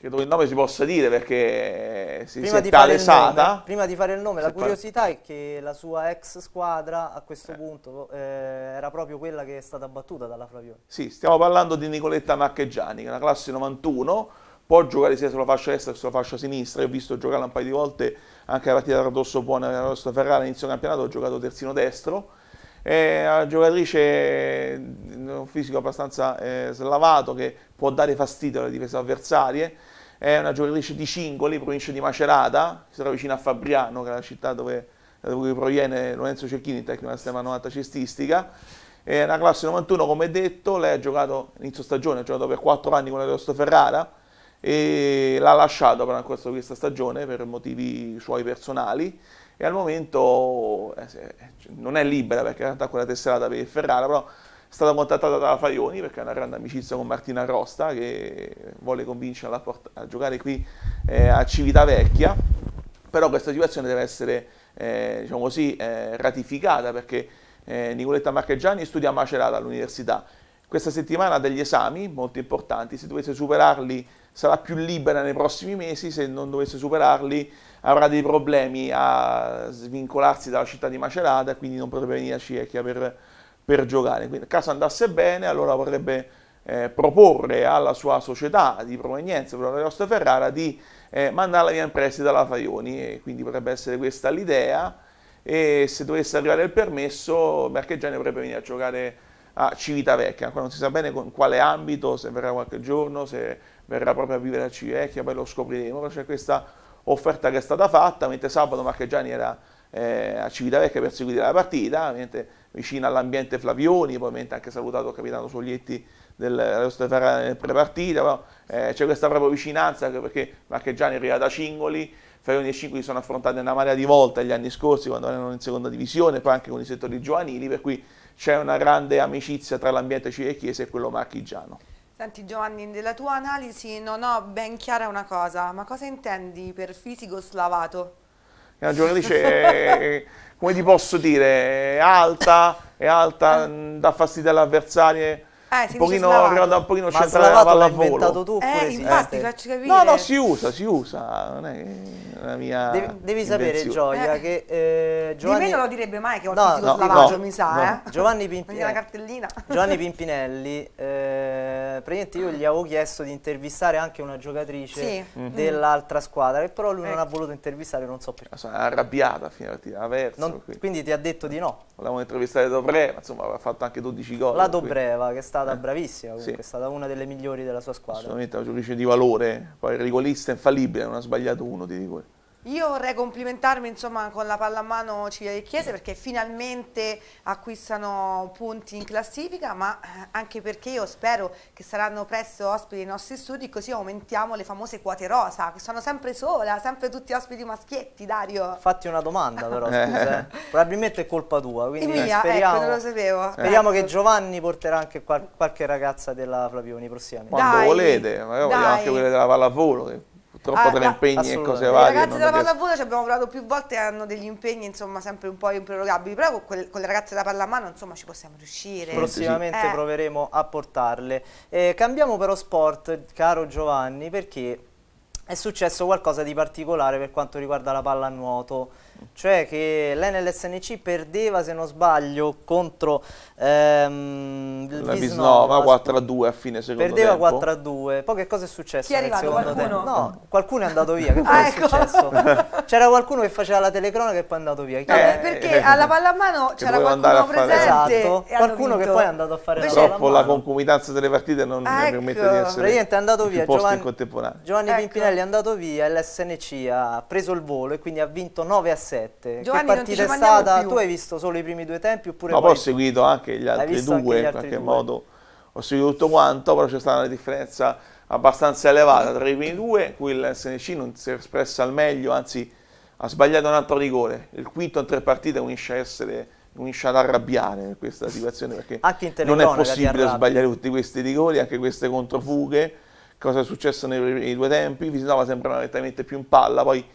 credo che il nome si possa dire perché eh, si, prima si è palesata. Nome, prima di fare il nome, si la curiosità è che la sua ex squadra a questo eh. punto eh, era proprio quella che è stata battuta dalla Flavione. Sì, stiamo parlando di Nicoletta Maccheggiani, che è una classe 91, può giocare sia sulla fascia destra che sulla fascia sinistra. Io ho visto giocare un paio di volte anche la partita da Rodosso Buona e Rodosso Ferrara all'inizio campionato, ho giocato terzino destro. È una giocatrice eh, un fisico abbastanza eh, slavato che può dare fastidio alle difese avversarie è una giocatrice di Cingoli, provincia di Macerata, che si vicino a Fabriano, che è la città dove, dove proviene Lorenzo Cecchini, in tecnica sistema 90 cestistica. È una classe 91, come detto, lei ha giocato inizio stagione, ha giocato per 4 anni con la Rosto Ferrara e l'ha lasciato per il corso di questa stagione per motivi suoi personali e al momento eh, non è libera perché in realtà quella tesserata per il Ferrara, però stata contattata dalla Faioni perché ha una grande amicizia con Martina Rosta che vuole convincerla a, port- a giocare qui eh, a Civitavecchia, però questa situazione deve essere eh, diciamo così, eh, ratificata perché eh, Nicoletta Marchegiani studia a Macerata all'università. Questa settimana ha degli esami molto importanti, se dovesse superarli sarà più libera nei prossimi mesi, se non dovesse superarli avrà dei problemi a svincolarsi dalla città di Macerata, quindi non potrebbe venire a Civitavecchia eh, per per giocare. Quindi, caso andasse bene, allora vorrebbe eh, proporre alla sua società di provenienza, Costa Ferrara, di eh, mandarla via in prestito alla Faioni. E quindi potrebbe essere questa l'idea. E se dovesse arrivare il permesso, Marcheggiani vorrebbe venire a giocare a Civitavecchia. Ancora non si sa bene con quale ambito, se verrà qualche giorno, se verrà proprio a vivere a Civitavecchia, poi lo scopriremo. Però c'è questa offerta che è stata fatta, mentre sabato Marcheggiani era eh, a Civitavecchia per seguire la partita, ovviamente vicino all'ambiente Flavioni, ovviamente anche salutato il capitano Soglietti del Ferrara nel prepartita, però eh, c'è questa proprio vicinanza perché Marcheggiani arrivato a Cingoli, Flavioni e Cingoli sono affrontati una marea di volte gli anni scorsi quando erano in seconda divisione, poi anche con i settori giovanili, per cui c'è una grande amicizia tra l'ambiente civichiese e quello marchigiano. Senti Giovanni, nella tua analisi non ho ben chiara una cosa, ma cosa intendi per fisico slavato? è una giocatrice, è, come ti posso dire, è alta, è alta, eh. dà fastidio alle avversarie eh, si un pochino, slavato. un pochino Ma slavato l'hai inventato tu eh, infatti, eh. facci capire. No, no, si usa, si usa, non è la mia Devi, devi sapere, Gioia, eh. che eh, Giovanni... Di me non lo direbbe mai che ho no, il fisico no, slavaggio, no, mi sa, no. eh. Giovanni, Pimpinelli, Giovanni Pimpinelli eh, praticamente io gli avevo chiesto di intervistare anche una giocatrice sì. Mhm. dell'altra squadra, che però lui non ecco. ha voluto intervistare, non so perché. Sono arrabbiata a fine partita, verso, non, quindi. quindi ti ha detto di no. Volevamo intervistare Dobreva, insomma, ha fatto anche 12 gol. La Dobreva, che sta stata eh, bravissima, sì. è stata una delle migliori della sua squadra. Assolutamente, una giocatrice di valore, poi rigolista infallibile, non ha sbagliato uno, ti dico. Io vorrei complimentarmi insomma, con la pallamano Civile di Chiese perché finalmente acquistano punti in classifica ma eh, anche perché io spero che saranno presto ospiti i nostri studi così aumentiamo le famose quote rosa che sono sempre sola, sempre tutti ospiti maschietti Dario. Fatti una domanda però eh. scusa, eh. probabilmente è colpa tua quindi mia, ecco, speriamo, ecco, non lo sapevo. speriamo ecco. che Giovanni porterà anche qual qualche ragazza della Flavioni prossimamente Quando dai, volete, magari dai. anche quelle della pallavolo. Purtroppo ah, tra impegni e cose varie. I ragazzi della pallavolo ci abbiamo provato più volte e hanno degli impegni insomma sempre un po' improrogabili, però con, quelle, con le ragazze della pallamano insomma ci possiamo riuscire. Prossimamente eh. proveremo a portarle. Eh, cambiamo però sport, caro Giovanni, perché è successo qualcosa di particolare per quanto riguarda la pallanuoto cioè che lei nell'SNC perdeva se non sbaglio contro ehm, la Visnova 4 a 2 a fine secondo perdeva tempo. 4 a 2 poi che cosa è successo Chi è nel secondo qualcuno? tempo? no qualcuno è andato via che ah, ecco. è successo? c'era qualcuno che faceva la telecronaca e poi è andato via eh, perché alla pallamano c'era qualcuno presente esatto, qualcuno che poi è andato a fare Invece la purtroppo la concomitanza delle partite non ah, ecco. permette di essere praticamente è andato via Giovanni, Giovanni ecco. Pimpinelli è andato via e l'SNC ha preso il volo e quindi ha vinto 9 a 6 7. Giovanni, che partita è stata? Più. Tu hai visto solo i primi due tempi oppure No, poi ho seguito anche gli altri due, gli altri in qualche due. modo. Ho seguito tutto quanto, però c'è stata una differenza abbastanza elevata tra i primi due, in cui il SNC non si è espressa al meglio, anzi ha sbagliato un altro rigore. Il quinto in tre partite unisce a essere unisce ad arrabbiare in questa situazione perché non è possibile sbagliare tutti questi rigori, anche queste controfughe cosa è successo nei, nei due tempi, Visinova sembrava nettamente più in palla, poi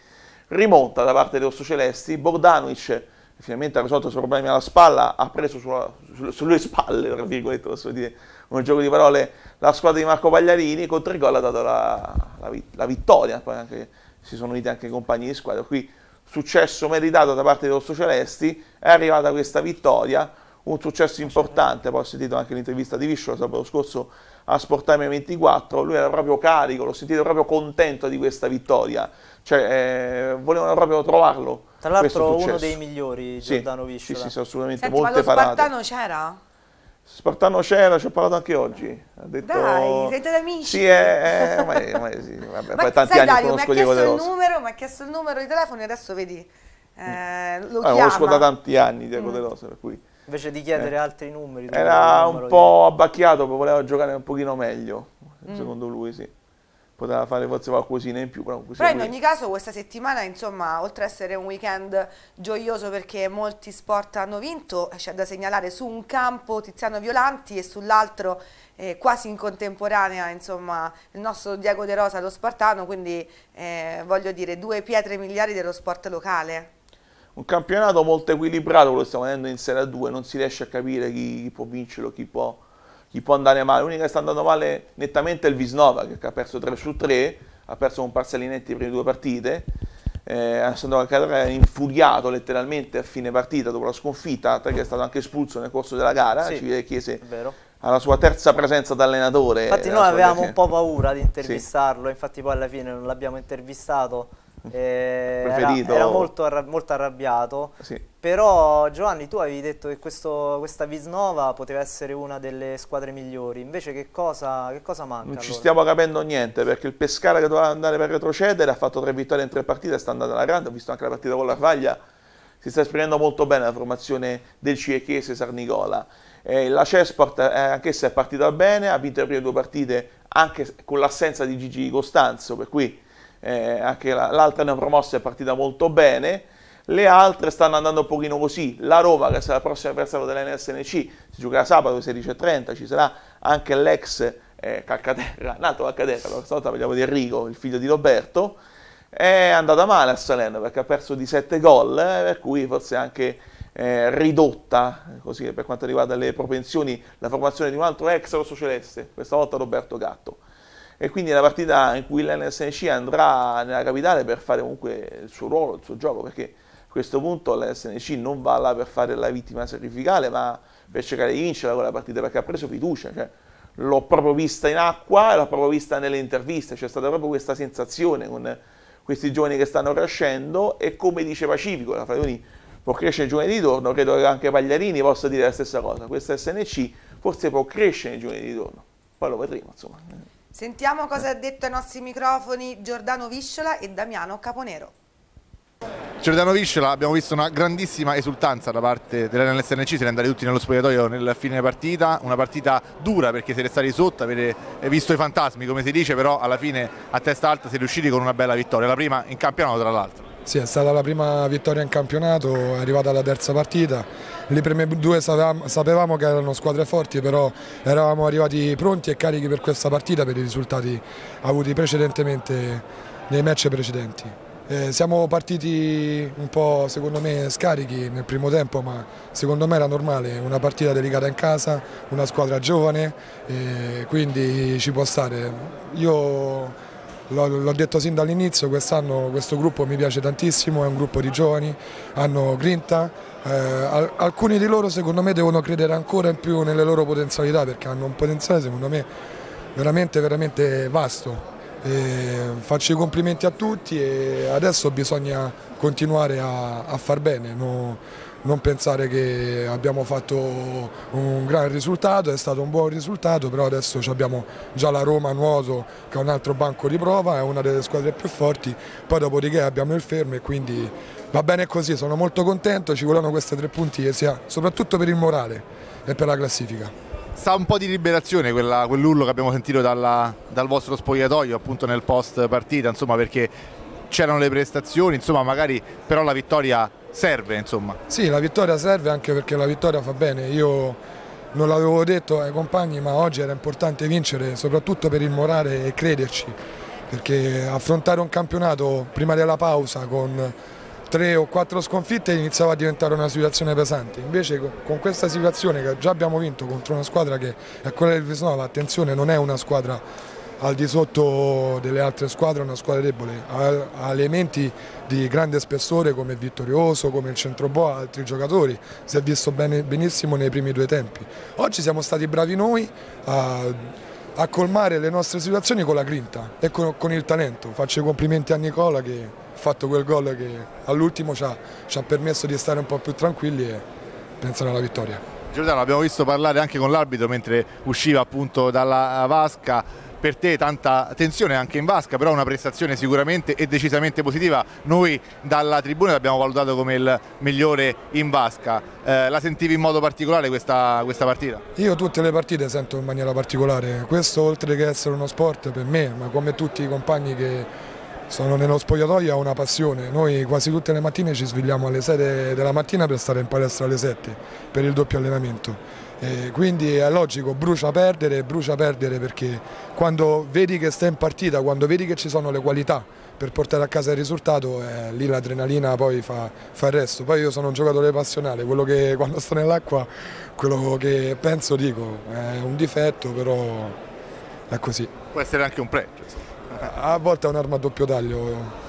rimonta da parte dei rossocelesti, Bordanovic finalmente ha risolto i suoi problemi alla spalla, ha preso sulla, sulle spalle, tra virgolette, posso dire, un gioco di parole, la squadra di Marco Pagliarini, con tre gol ha dato la, la, la vittoria, poi anche, si sono uniti anche i compagni di squadra, qui successo meritato da parte dei rossocelesti, è arrivata questa vittoria, un successo importante, poi ho sentito anche l'intervista di Viscio sabato scorso a Sportime 24, lui era proprio carico, l'ho sentito proprio contento di questa vittoria, cioè, eh, volevano proprio trovarlo. Tra l'altro uno dei migliori, Giordano sì, Visciola. Sì, sì, assolutamente, Senti, molte ma lo parate. Spartano c'era? Spartano c'era, ci ho parlato anche oggi. Ha detto, Dai, siete amici. Sì, è, eh, eh, ma, è, eh, ma, sì, vabbè, ma, poi tanti sai, anni Dario, conosco Diego De Rosa. Numero, mi ha chiesto il numero di telefono e adesso vedi, eh, lo ah, conosco da tanti anni Diego mm. De Rosa, per cui... Invece di chiedere eh. altri numeri. Era un po' io. abbacchiato, voleva giocare un pochino meglio, mm. secondo lui, sì poteva fare forse qualcosina in più. Però, però in ogni caso questa settimana, insomma, oltre ad essere un weekend gioioso perché molti sport hanno vinto, eh, c'è da segnalare su un campo Tiziano Violanti e sull'altro eh, quasi in contemporanea, insomma, il nostro Diego De Rosa, lo Spartano, quindi eh, voglio dire due pietre miliari dello sport locale. Un campionato molto equilibrato, quello che stiamo vedendo in Serie 2, non si riesce a capire chi, chi può vincerlo, chi può gli può andare male. L'unica che sta andando male nettamente è il Visnova, che ha perso 3 su 3, ha perso con Parsellinetti le prime due partite. Eh, Alessandro Calera è infuriato letteralmente a fine partita dopo la sconfitta, perché è stato anche espulso nel corso della gara. Sì, Civile Chiese alla sua terza presenza da allenatore. Infatti, eh, noi avevamo un po' paura di intervistarlo, sì. infatti, poi alla fine non l'abbiamo intervistato. Eh, era, era, molto, arrabbiato. Sì. Però Giovanni tu avevi detto che questo, questa Visnova poteva essere una delle squadre migliori, invece che cosa, che cosa manca? Non ci allora? stiamo capendo niente perché il Pescara che doveva andare per retrocedere ha fatto tre vittorie in tre partite, sta andando alla grande, ho visto anche la partita con la Faglia, si sta esprimendo molto bene la formazione del Ciechese Sarnicola. Eh, la Cesport eh, anch'essa è partita bene, ha vinto le prime due partite anche con l'assenza di Gigi Costanzo, per cui eh, anche l'altra la, neopromossa è partita molto bene. Le altre stanno andando un pochino così. La Roma, che sarà la prossima avversaria dell'NSNC, si giocherà sabato alle 16.30, ci sarà anche l'ex eh, Calcaterra, nato Calcaterra, questa volta parliamo di Enrico, il figlio di Roberto. È andata male a Salerno perché ha perso di 7 gol, eh, per cui forse anche eh, ridotta eh, così, per quanto riguarda le propensioni, la formazione di un altro ex rosso-celeste, questa volta Roberto Gatto. E quindi è una partita in cui l'NSNC andrà nella capitale per fare comunque il suo ruolo, il suo gioco, perché questo punto l'SNC non va là per fare la vittima sacrificale, ma per cercare di vincere quella partita, perché ha preso fiducia. Cioè, l'ho proprio vista in acqua e l'ho proprio vista nelle interviste, c'è stata proprio questa sensazione con questi giovani che stanno crescendo e come dice Pacifico, la Fratellini può crescere giovane di ritorno, credo che anche Pagliarini possa dire la stessa cosa, questa SNC forse può crescere giovane di ritorno, poi lo vedremo insomma. Sentiamo cosa ha detto ai nostri microfoni Giordano Viscola e Damiano Caponero. Cerdanovic abbiamo visto una grandissima esultanza da parte se ne andati tutti nello spogliatoio nel fine partita, una partita dura perché siete stati sotto, avete visto i fantasmi come si dice, però alla fine a testa alta siete riusciti con una bella vittoria, la prima in campionato tra l'altro. Sì, è stata la prima vittoria in campionato, è arrivata la terza partita, le prime due sapevamo che erano squadre forti, però eravamo arrivati pronti e carichi per questa partita, per i risultati avuti precedentemente nei match precedenti. Eh, siamo partiti un po' secondo me scarichi nel primo tempo ma secondo me era normale, una partita delicata in casa, una squadra giovane eh, quindi ci può stare. Io l'ho detto sin dall'inizio, quest'anno questo gruppo mi piace tantissimo, è un gruppo di giovani, hanno grinta, eh, alcuni di loro secondo me devono credere ancora in più nelle loro potenzialità perché hanno un potenziale secondo me veramente, veramente vasto faccio i complimenti a tutti e adesso bisogna continuare a, a far bene, no, non pensare che abbiamo fatto un gran risultato, è stato un buon risultato, però adesso abbiamo già la Roma Nuoto che è un altro banco di prova, è una delle squadre più forti, poi dopodiché abbiamo il fermo e quindi va bene così, sono molto contento, ci volevano questi tre punti, soprattutto per il morale e per la classifica sa un po' di liberazione quella, quell'urlo che abbiamo sentito dalla, dal vostro spogliatoio appunto nel post partita, insomma perché c'erano le prestazioni, insomma magari però la vittoria serve. Insomma. Sì, la vittoria serve anche perché la vittoria fa bene. Io non l'avevo detto ai compagni ma oggi era importante vincere soprattutto per immorare e crederci perché affrontare un campionato prima della pausa con tre o quattro sconfitte iniziava a diventare una situazione pesante. Invece con questa situazione che già abbiamo vinto contro una squadra che è quella del Visnova, attenzione, non è una squadra al di sotto delle altre squadre, una squadra debole, ha elementi di grande spessore come Vittorioso, come il Centroboa, altri giocatori, si è visto bene, benissimo nei primi due tempi. Oggi siamo stati bravi noi a, a colmare le nostre situazioni con la grinta e con, con il talento. Faccio i complimenti a Nicola che fatto quel gol che all'ultimo ci ha, ci ha permesso di stare un po' più tranquilli e pensare alla vittoria. Giordano, abbiamo visto parlare anche con l'arbitro mentre usciva appunto dalla vasca. Per te tanta tensione anche in vasca, però una prestazione sicuramente e decisamente positiva. Noi dalla tribuna l'abbiamo valutato come il migliore in vasca. Eh, la sentivi in modo particolare questa, questa, partita? Io tutte le partite sento in maniera particolare. Questo oltre che essere uno sport per me, ma come tutti i compagni che sono nello spogliatoio, ho una passione. Noi quasi tutte le mattine ci svegliamo alle 7 della mattina per stare in palestra alle 7 per il doppio allenamento. E quindi è logico, brucia perdere, brucia perdere perché quando vedi che stai in partita, quando vedi che ci sono le qualità per portare a casa il risultato, eh, lì l'adrenalina poi fa, fa, il resto. Poi io sono un giocatore passionale, quello che quando sto nell'acqua, quello che penso dico, è un difetto però è così. Può essere anche un pregio a volte è un'arma a doppio taglio.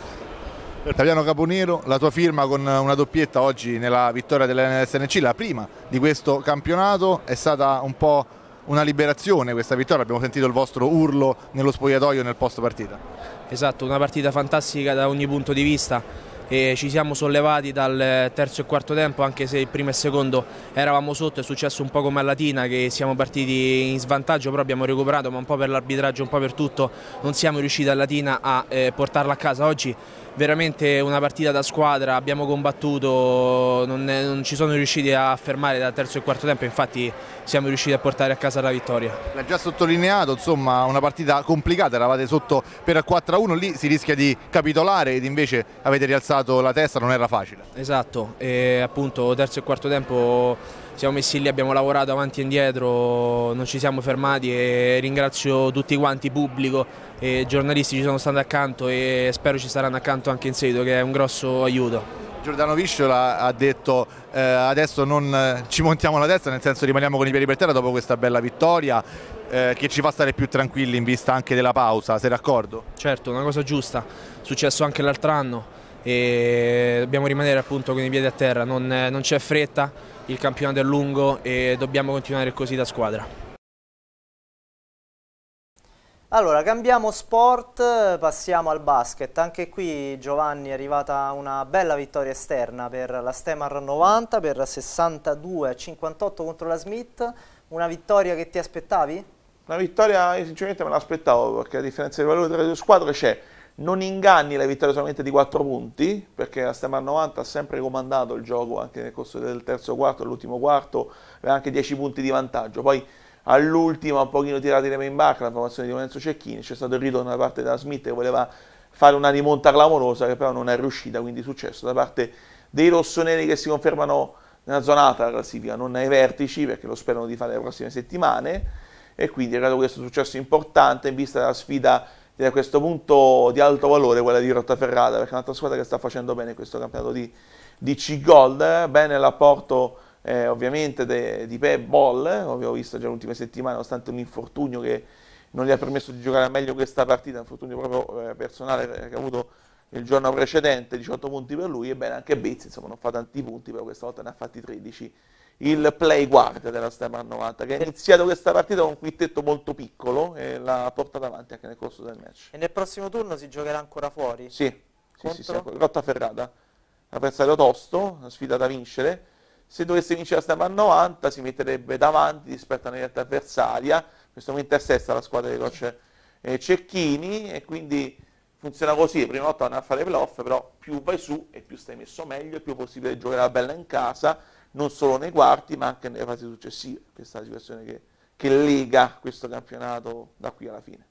Italiano Caponero, la tua firma con una doppietta oggi nella vittoria dell'NSNC, la prima di questo campionato, è stata un po' una liberazione questa vittoria, abbiamo sentito il vostro urlo nello spogliatoio nel post partita. Esatto, una partita fantastica da ogni punto di vista, e ci siamo sollevati dal eh, terzo e quarto tempo anche se il primo e il secondo eravamo sotto, è successo un po' come a Latina che siamo partiti in svantaggio però abbiamo recuperato ma un po' per l'arbitraggio, un po' per tutto non siamo riusciti a Latina a eh, portarla a casa oggi veramente una partita da squadra, abbiamo combattuto, non, è, non, ci sono riusciti a fermare dal terzo e quarto tempo, infatti siamo riusciti a portare a casa la vittoria. L'ha già sottolineato, insomma una partita complicata, eravate sotto per 4-1, lì si rischia di capitolare ed invece avete rialzato la testa, non era facile. Esatto, e appunto terzo e quarto tempo siamo messi lì, abbiamo lavorato avanti e indietro, non ci siamo fermati e ringrazio tutti quanti, pubblico e giornalisti ci sono stati accanto e spero ci saranno accanto anche in seguito che è un grosso aiuto. Giordano Visciola ha detto eh, adesso non eh, ci montiamo la testa, nel senso rimaniamo con i piedi per terra dopo questa bella vittoria eh, che ci fa stare più tranquilli in vista anche della pausa, sei d'accordo? Certo, una cosa giusta, è successo anche l'altro anno e dobbiamo rimanere appunto con i piedi a terra, non, non c'è fretta, il campionato è lungo e dobbiamo continuare così da squadra. Allora, cambiamo sport, passiamo al basket. Anche qui Giovanni è arrivata una bella vittoria esterna per la Stemar 90 per 62 a 58 contro la Smith. Una vittoria che ti aspettavi? Una vittoria sinceramente me l'aspettavo perché a differenza di valore tra le due squadre c'è non inganni la vittoria solamente di 4 punti, perché la Stemar 90 ha sempre comandato il gioco anche nel corso del terzo quarto, dell'ultimo quarto, aveva anche 10 punti di vantaggio. Poi all'ultima un pochino tirati le in barca la formazione di Lorenzo Cecchini, c'è stato il ritorno da parte della Smith che voleva fare una rimonta clamorosa che però non è riuscita, quindi successo da parte dei rossoneri che si confermano nella zona alta della classifica, non ai vertici perché lo sperano di fare le prossime settimane e quindi è che questo successo importante in vista della sfida a questo punto di alto valore quella di Rottaferrata, perché è un'altra squadra che sta facendo bene questo campionato di, di C-Gold, bene l'apporto eh, ovviamente de, di Pep Ball, l'abbiamo eh, visto già l'ultima settimana, nonostante un infortunio che non gli ha permesso di giocare meglio questa partita, un infortunio proprio eh, personale eh, che ha avuto il giorno precedente, 18 punti per lui, e bene anche Bezzi insomma, non fa tanti punti, però questa volta ne ha fatti 13 il play guard della Stepan 90 che ha iniziato questa partita con un quintetto molto piccolo e l'ha portata avanti anche nel corso del match. E nel prossimo turno si giocherà ancora fuori? Sì, sì, sì, sì Rotta Ferrata, avversario tosto, una sfida da vincere. Se dovesse vincere la Stepan 90 si metterebbe davanti rispetto alla netta avversaria, in questo momento è sesta la squadra di coach eh, Cecchini e quindi funziona così, prima volta vanno a fare playoff, però più vai su e più stai messo meglio, più è possibile giocare la bella in casa non solo nei quarti ma anche nelle fasi successive. Questa è la situazione che, che lega questo campionato da qui alla fine.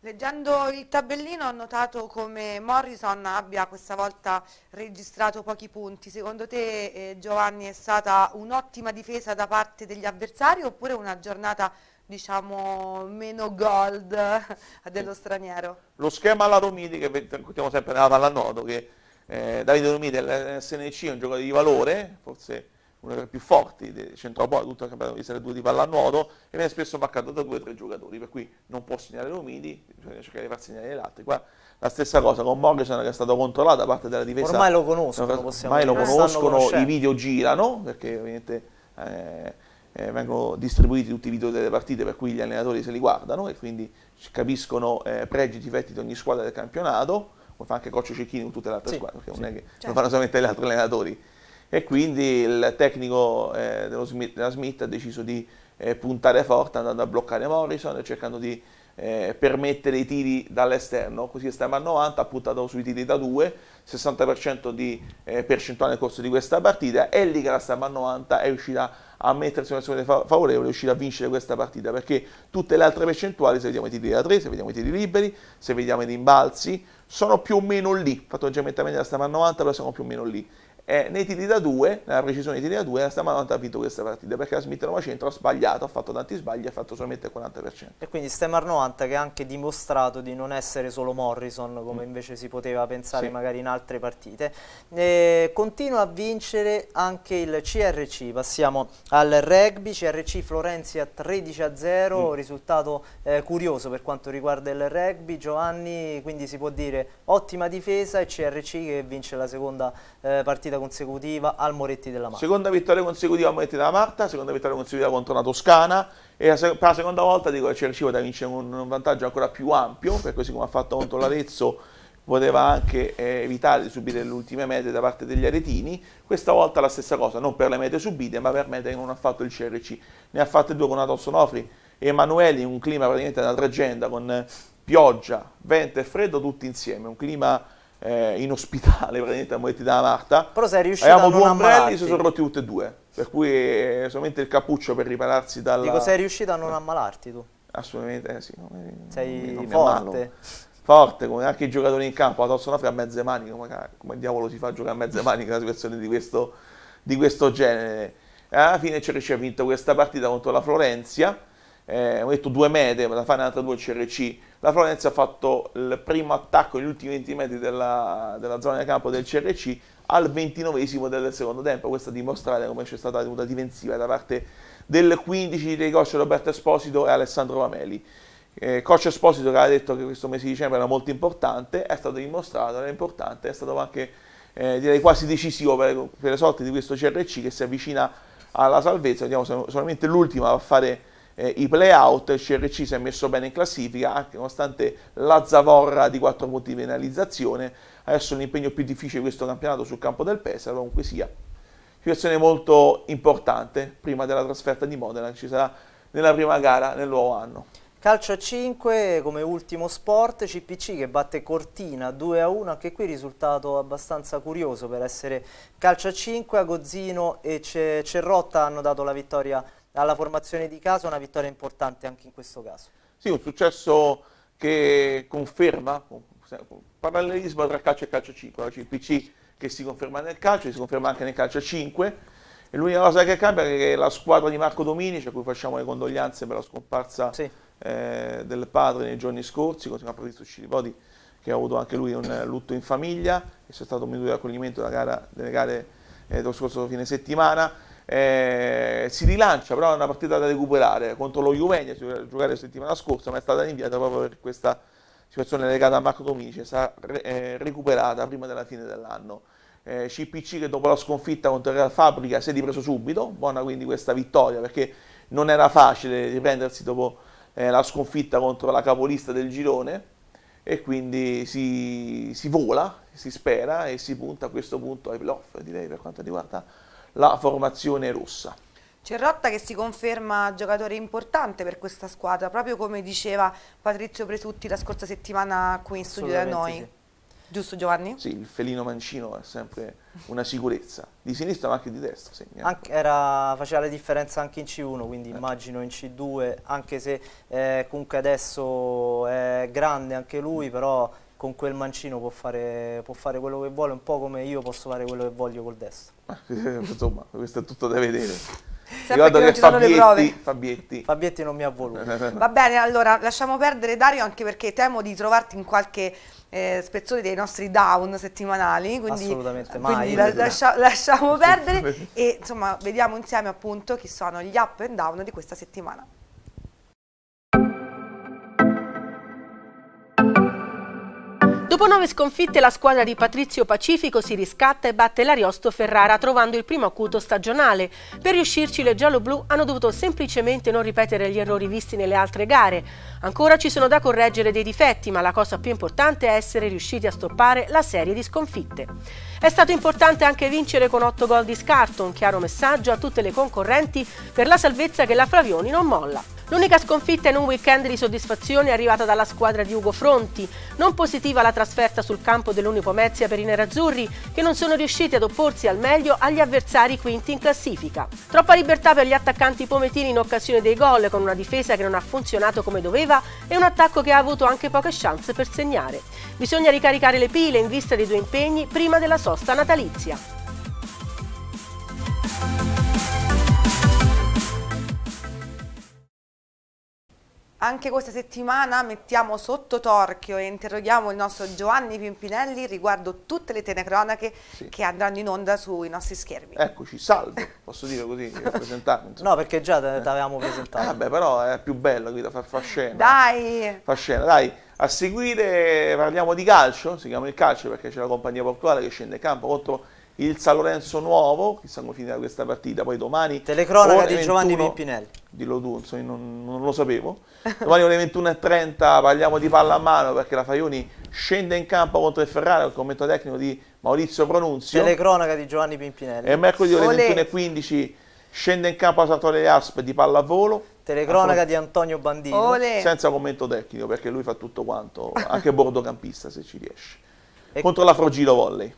Leggendo il tabellino ho notato come Morrison abbia questa volta registrato pochi punti. Secondo te eh, Giovanni è stata un'ottima difesa da parte degli avversari oppure una giornata diciamo meno gold dello straniero? Lo schema alla Romini che mettiamo sempre nella palla a pallanodo che eh, Davide Romita dell'SNC è un giocatore di valore, forse uno dei più forti del centropolo di tutto il campionato di Serie 2 di pallanuoto e viene spesso marcato da due o tre giocatori, per cui non può segnare Romiti, bisogna cercare di far segnare gli altri. Qua la stessa cosa con Morrison che è stato controllato da parte della difesa. Ormai lo conoscono, ormai lo conoscono i video girano, perché ovviamente eh, eh, vengono distribuiti tutti i video delle partite, per cui gli allenatori se li guardano e quindi capiscono eh, pregi e difetti di ogni squadra del campionato come fa anche Coccio Cecchini con tutte le altre sì, squadre, perché sì, non è che certo. lo fanno solamente gli altri allenatori. E quindi il tecnico eh, Smith, della Smith ha deciso di eh, puntare forte andando a bloccare Morrison cercando di eh, permettere i tiri dall'esterno, così stiamo a 90, ha puntato sui tiri da 2, 60% di eh, percentuale nel corso di questa partita, e lì che la stiamo a 90 è riuscita a mettersi in una situazione favorevole, è riuscita a vincere questa partita, perché tutte le altre percentuali, se vediamo i tiri da 3, se vediamo i tiri liberi, se vediamo i rimbalzi, sono più o meno lì, fatto un aggiornamento media stava a 90, però siamo più o meno lì eh, nei tiri da 2, nella precisione dei tiri da 2, la Stamanont ha vinto questa partita perché la Smith 9 centro ha sbagliato, ha fatto tanti sbagli, ha fatto solamente il 40%. E quindi Stemar 90 che ha anche dimostrato di non essere solo Morrison come mm. invece si poteva pensare sì. magari in altre partite. E eh, continua a vincere anche il CRC, passiamo al rugby, CRC Florenzia 13 a 0, mm. risultato eh, curioso per quanto riguarda il rugby, Giovanni quindi si può dire ottima difesa e CRC che vince la seconda eh, partita vittoria consecutiva al Moretti della Marta. Seconda vittoria consecutiva al Moretti della Marta, seconda vittoria consecutiva contro la Toscana e la per la seconda volta dico che il arriva da vincere con un vantaggio ancora più ampio, per così come ha fatto contro l'Arezzo poteva anche eh, evitare di subire le ultime mete da parte degli aretini, questa volta la stessa cosa, non per le mete subite ma per mete che non ha fatto il CRC, ne ha fatte due con Adolfo Nofri e Emanuele in un clima praticamente da tragenda con pioggia, vento e freddo tutti insieme, un clima eh, in ospitale praticamente a Moretti da Marta. Però sei riuscito Avevamo a non due ombrelli, si sono rotti tutti e due, per cui eh, solamente il cappuccio per ripararsi dalla... Dico, sei riuscito a non ammalarti tu? Assolutamente, eh, sì. Eh, non, sei non forte. Forte, come anche i giocatori in campo, la tossano a mezze mani, come, come, diavolo si fa a giocare a mezze mani in una situazione di questo, di questo genere. Alla fine CRC ha vinto questa partita contro la Florencia, eh, ho detto due mete, ma da fare un'altra due CRC la Florenzi ha fatto il primo attacco negli ultimi 20 metri della, della zona del campo del CRC al 29 del secondo tempo, questo a dimostrare come c'è stata una difensiva da parte del 15 dei coach Roberto Esposito e Alessandro Vameli. Eh, coach Esposito che aveva detto che questo mese di dicembre era molto importante, è stato dimostrato, era importante, è stato anche eh, direi quasi decisivo per, per le sorti di questo CRC che si avvicina alla salvezza, vediamo solamente l'ultima a fare eh, i playout, il CRC si è messo bene in classifica, anche nonostante la zavorra di 4 punti di penalizzazione, adesso è l'impegno più difficile di questo campionato sul campo del Pesaro, comunque sia. Situazione molto importante, prima della trasferta di Modena, ci sarà nella prima gara nel nuovo anno. Calcio a 5 come ultimo sport, CPC che batte Cortina 2 a 1, anche qui risultato abbastanza curioso per essere calcio a 5, Agozzino e Cerrotta hanno dato la vittoria a dalla formazione di casa, una vittoria importante anche in questo caso. Sì, un successo che conferma parallelismo tra calcio e calcio 5, la CPC che si conferma nel calcio, si conferma anche nel calcio 5 e l'unica cosa che cambia è che la squadra di Marco Dominici, cioè a cui facciamo le condoglianze per la scomparsa sì. eh, del padre nei giorni scorsi, continua a su Scilipodi che ha avuto anche lui un lutto in famiglia, è stato un minuto di accoglimento della gara, delle gare eh, dello scorso fine settimana, eh, si rilancia però una partita da recuperare contro lo Juventus, si doveva giocare la settimana scorsa, ma è stata rinviata proprio per questa situazione legata a Marco Dominici, sarà re, eh, recuperata prima della fine dell'anno. Eh, CPC che dopo la sconfitta contro Real Fabrica si è ripreso subito, buona quindi questa vittoria perché non era facile riprendersi dopo eh, la sconfitta contro la capolista del girone e quindi si, si vola, si spera e si punta a questo punto ai playoff direi per quanto riguarda la formazione rossa. Cerrotta che si conferma giocatore importante per questa squadra, proprio come diceva Patrizio Presutti la scorsa settimana qui in studio da noi. Sì. Giusto Giovanni? Sì, il felino mancino è sempre una sicurezza, di sinistra ma anche di destra. Anche era, faceva la differenza anche in C1, quindi eh. immagino in C2, anche se eh, comunque adesso è grande anche lui, però con quel mancino può fare, può fare, quello che vuole, un po' come io posso fare quello che voglio col destro. Ah, insomma, questo è tutto da vedere. Ricordo che, che Fabietti, Fabietti. Fabietti non mi ha voluto. Va bene, allora lasciamo perdere Dario anche perché temo di trovarti in qualche eh, spezzoni dei nostri down settimanali, quindi, Assolutamente mai. quindi la, lascia, lasciamo perdere e insomma vediamo insieme appunto chi sono gli up and down di questa settimana. Dopo nove sconfitte la squadra di Patrizio Pacifico si riscatta e batte l'Ariosto Ferrara trovando il primo acuto stagionale. Per riuscirci le gialloblu hanno dovuto semplicemente non ripetere gli errori visti nelle altre gare. Ancora ci sono da correggere dei difetti ma la cosa più importante è essere riusciti a stoppare la serie di sconfitte. È stato importante anche vincere con 8 gol di scarto, un chiaro messaggio a tutte le concorrenti per la salvezza che la Flavioni non molla. L'unica sconfitta in un weekend di soddisfazione è arrivata dalla squadra di Ugo Fronti. Non positiva la trasferta sul campo dell'Unico Mezia per i nerazzurri, che non sono riusciti ad opporsi al meglio agli avversari quinti in classifica. Troppa libertà per gli attaccanti pometini in occasione dei gol, con una difesa che non ha funzionato come doveva e un attacco che ha avuto anche poche chance per segnare. Bisogna ricaricare le pile in vista dei due impegni prima della sosta natalizia. Anche questa settimana mettiamo sotto torchio e interroghiamo il nostro Giovanni Pimpinelli riguardo tutte le telecronache sì. che andranno in onda sui nostri schermi. Eccoci, salve, posso dire così, presentarmi. No, perché già te l'avevamo eh. presentato. Eh, vabbè, però è più bello qui da far, far scena. Dai! Far scena, dai. A seguire parliamo di calcio, si chiama il calcio perché c'è la compagnia portuale che scende in campo contro il San Lorenzo Nuovo, chissà come finirà questa partita, poi domani... Telecronaca di 21, Giovanni Pimpinelli. Dillo tu, insomma, non, non lo sapevo. Domani ore 21.30 parliamo di palla a mano perché la Faioni scende in campo contro il Ferrara, il commento tecnico di Maurizio Pronunzio. Telecronaca di Giovanni Pimpinelli. E mercoledì ore 21.15 scende in campo a Sartoria Asp di palla a volo. Telecronaca di Antonio Bandini. Senza commento tecnico perché lui fa tutto quanto, anche bordocampista se ci riesce. E contro la Frogilo Volley.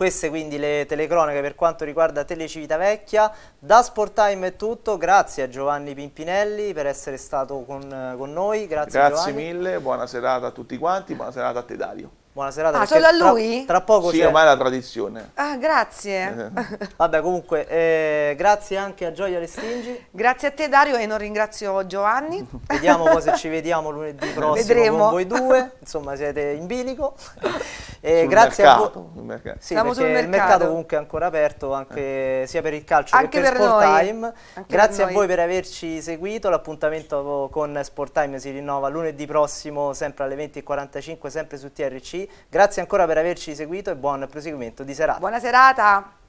Queste quindi le telecronache per quanto riguarda Telecivitavecchia. Da Sporttime è tutto, grazie a Giovanni Pimpinelli per essere stato con, eh, con noi. Grazie, grazie mille, buona serata a tutti quanti, buona serata a te Dario. Buona serata. Ah, solo a lui? Tra, tra poco sì, ormai è la tradizione. Ah, grazie. Eh. Vabbè, comunque, eh, grazie anche a Gioia Lestingi. grazie a te Dario e non ringrazio Giovanni. Vediamo poi se ci vediamo lunedì prossimo Vedremo. con voi due. Insomma, siete in bilico. E eh, sul grazie mercato, a voi. Sì, Siamo sul mercato. il mercato comunque è ancora aperto, anche, eh. sia per il calcio anche che per, per Sport noi. Time. Anche grazie a voi per averci seguito. L'appuntamento con Sport Time si rinnova lunedì prossimo, sempre alle 20.45, sempre su TRC grazie ancora per averci seguito e buon proseguimento di serata. Buona serata!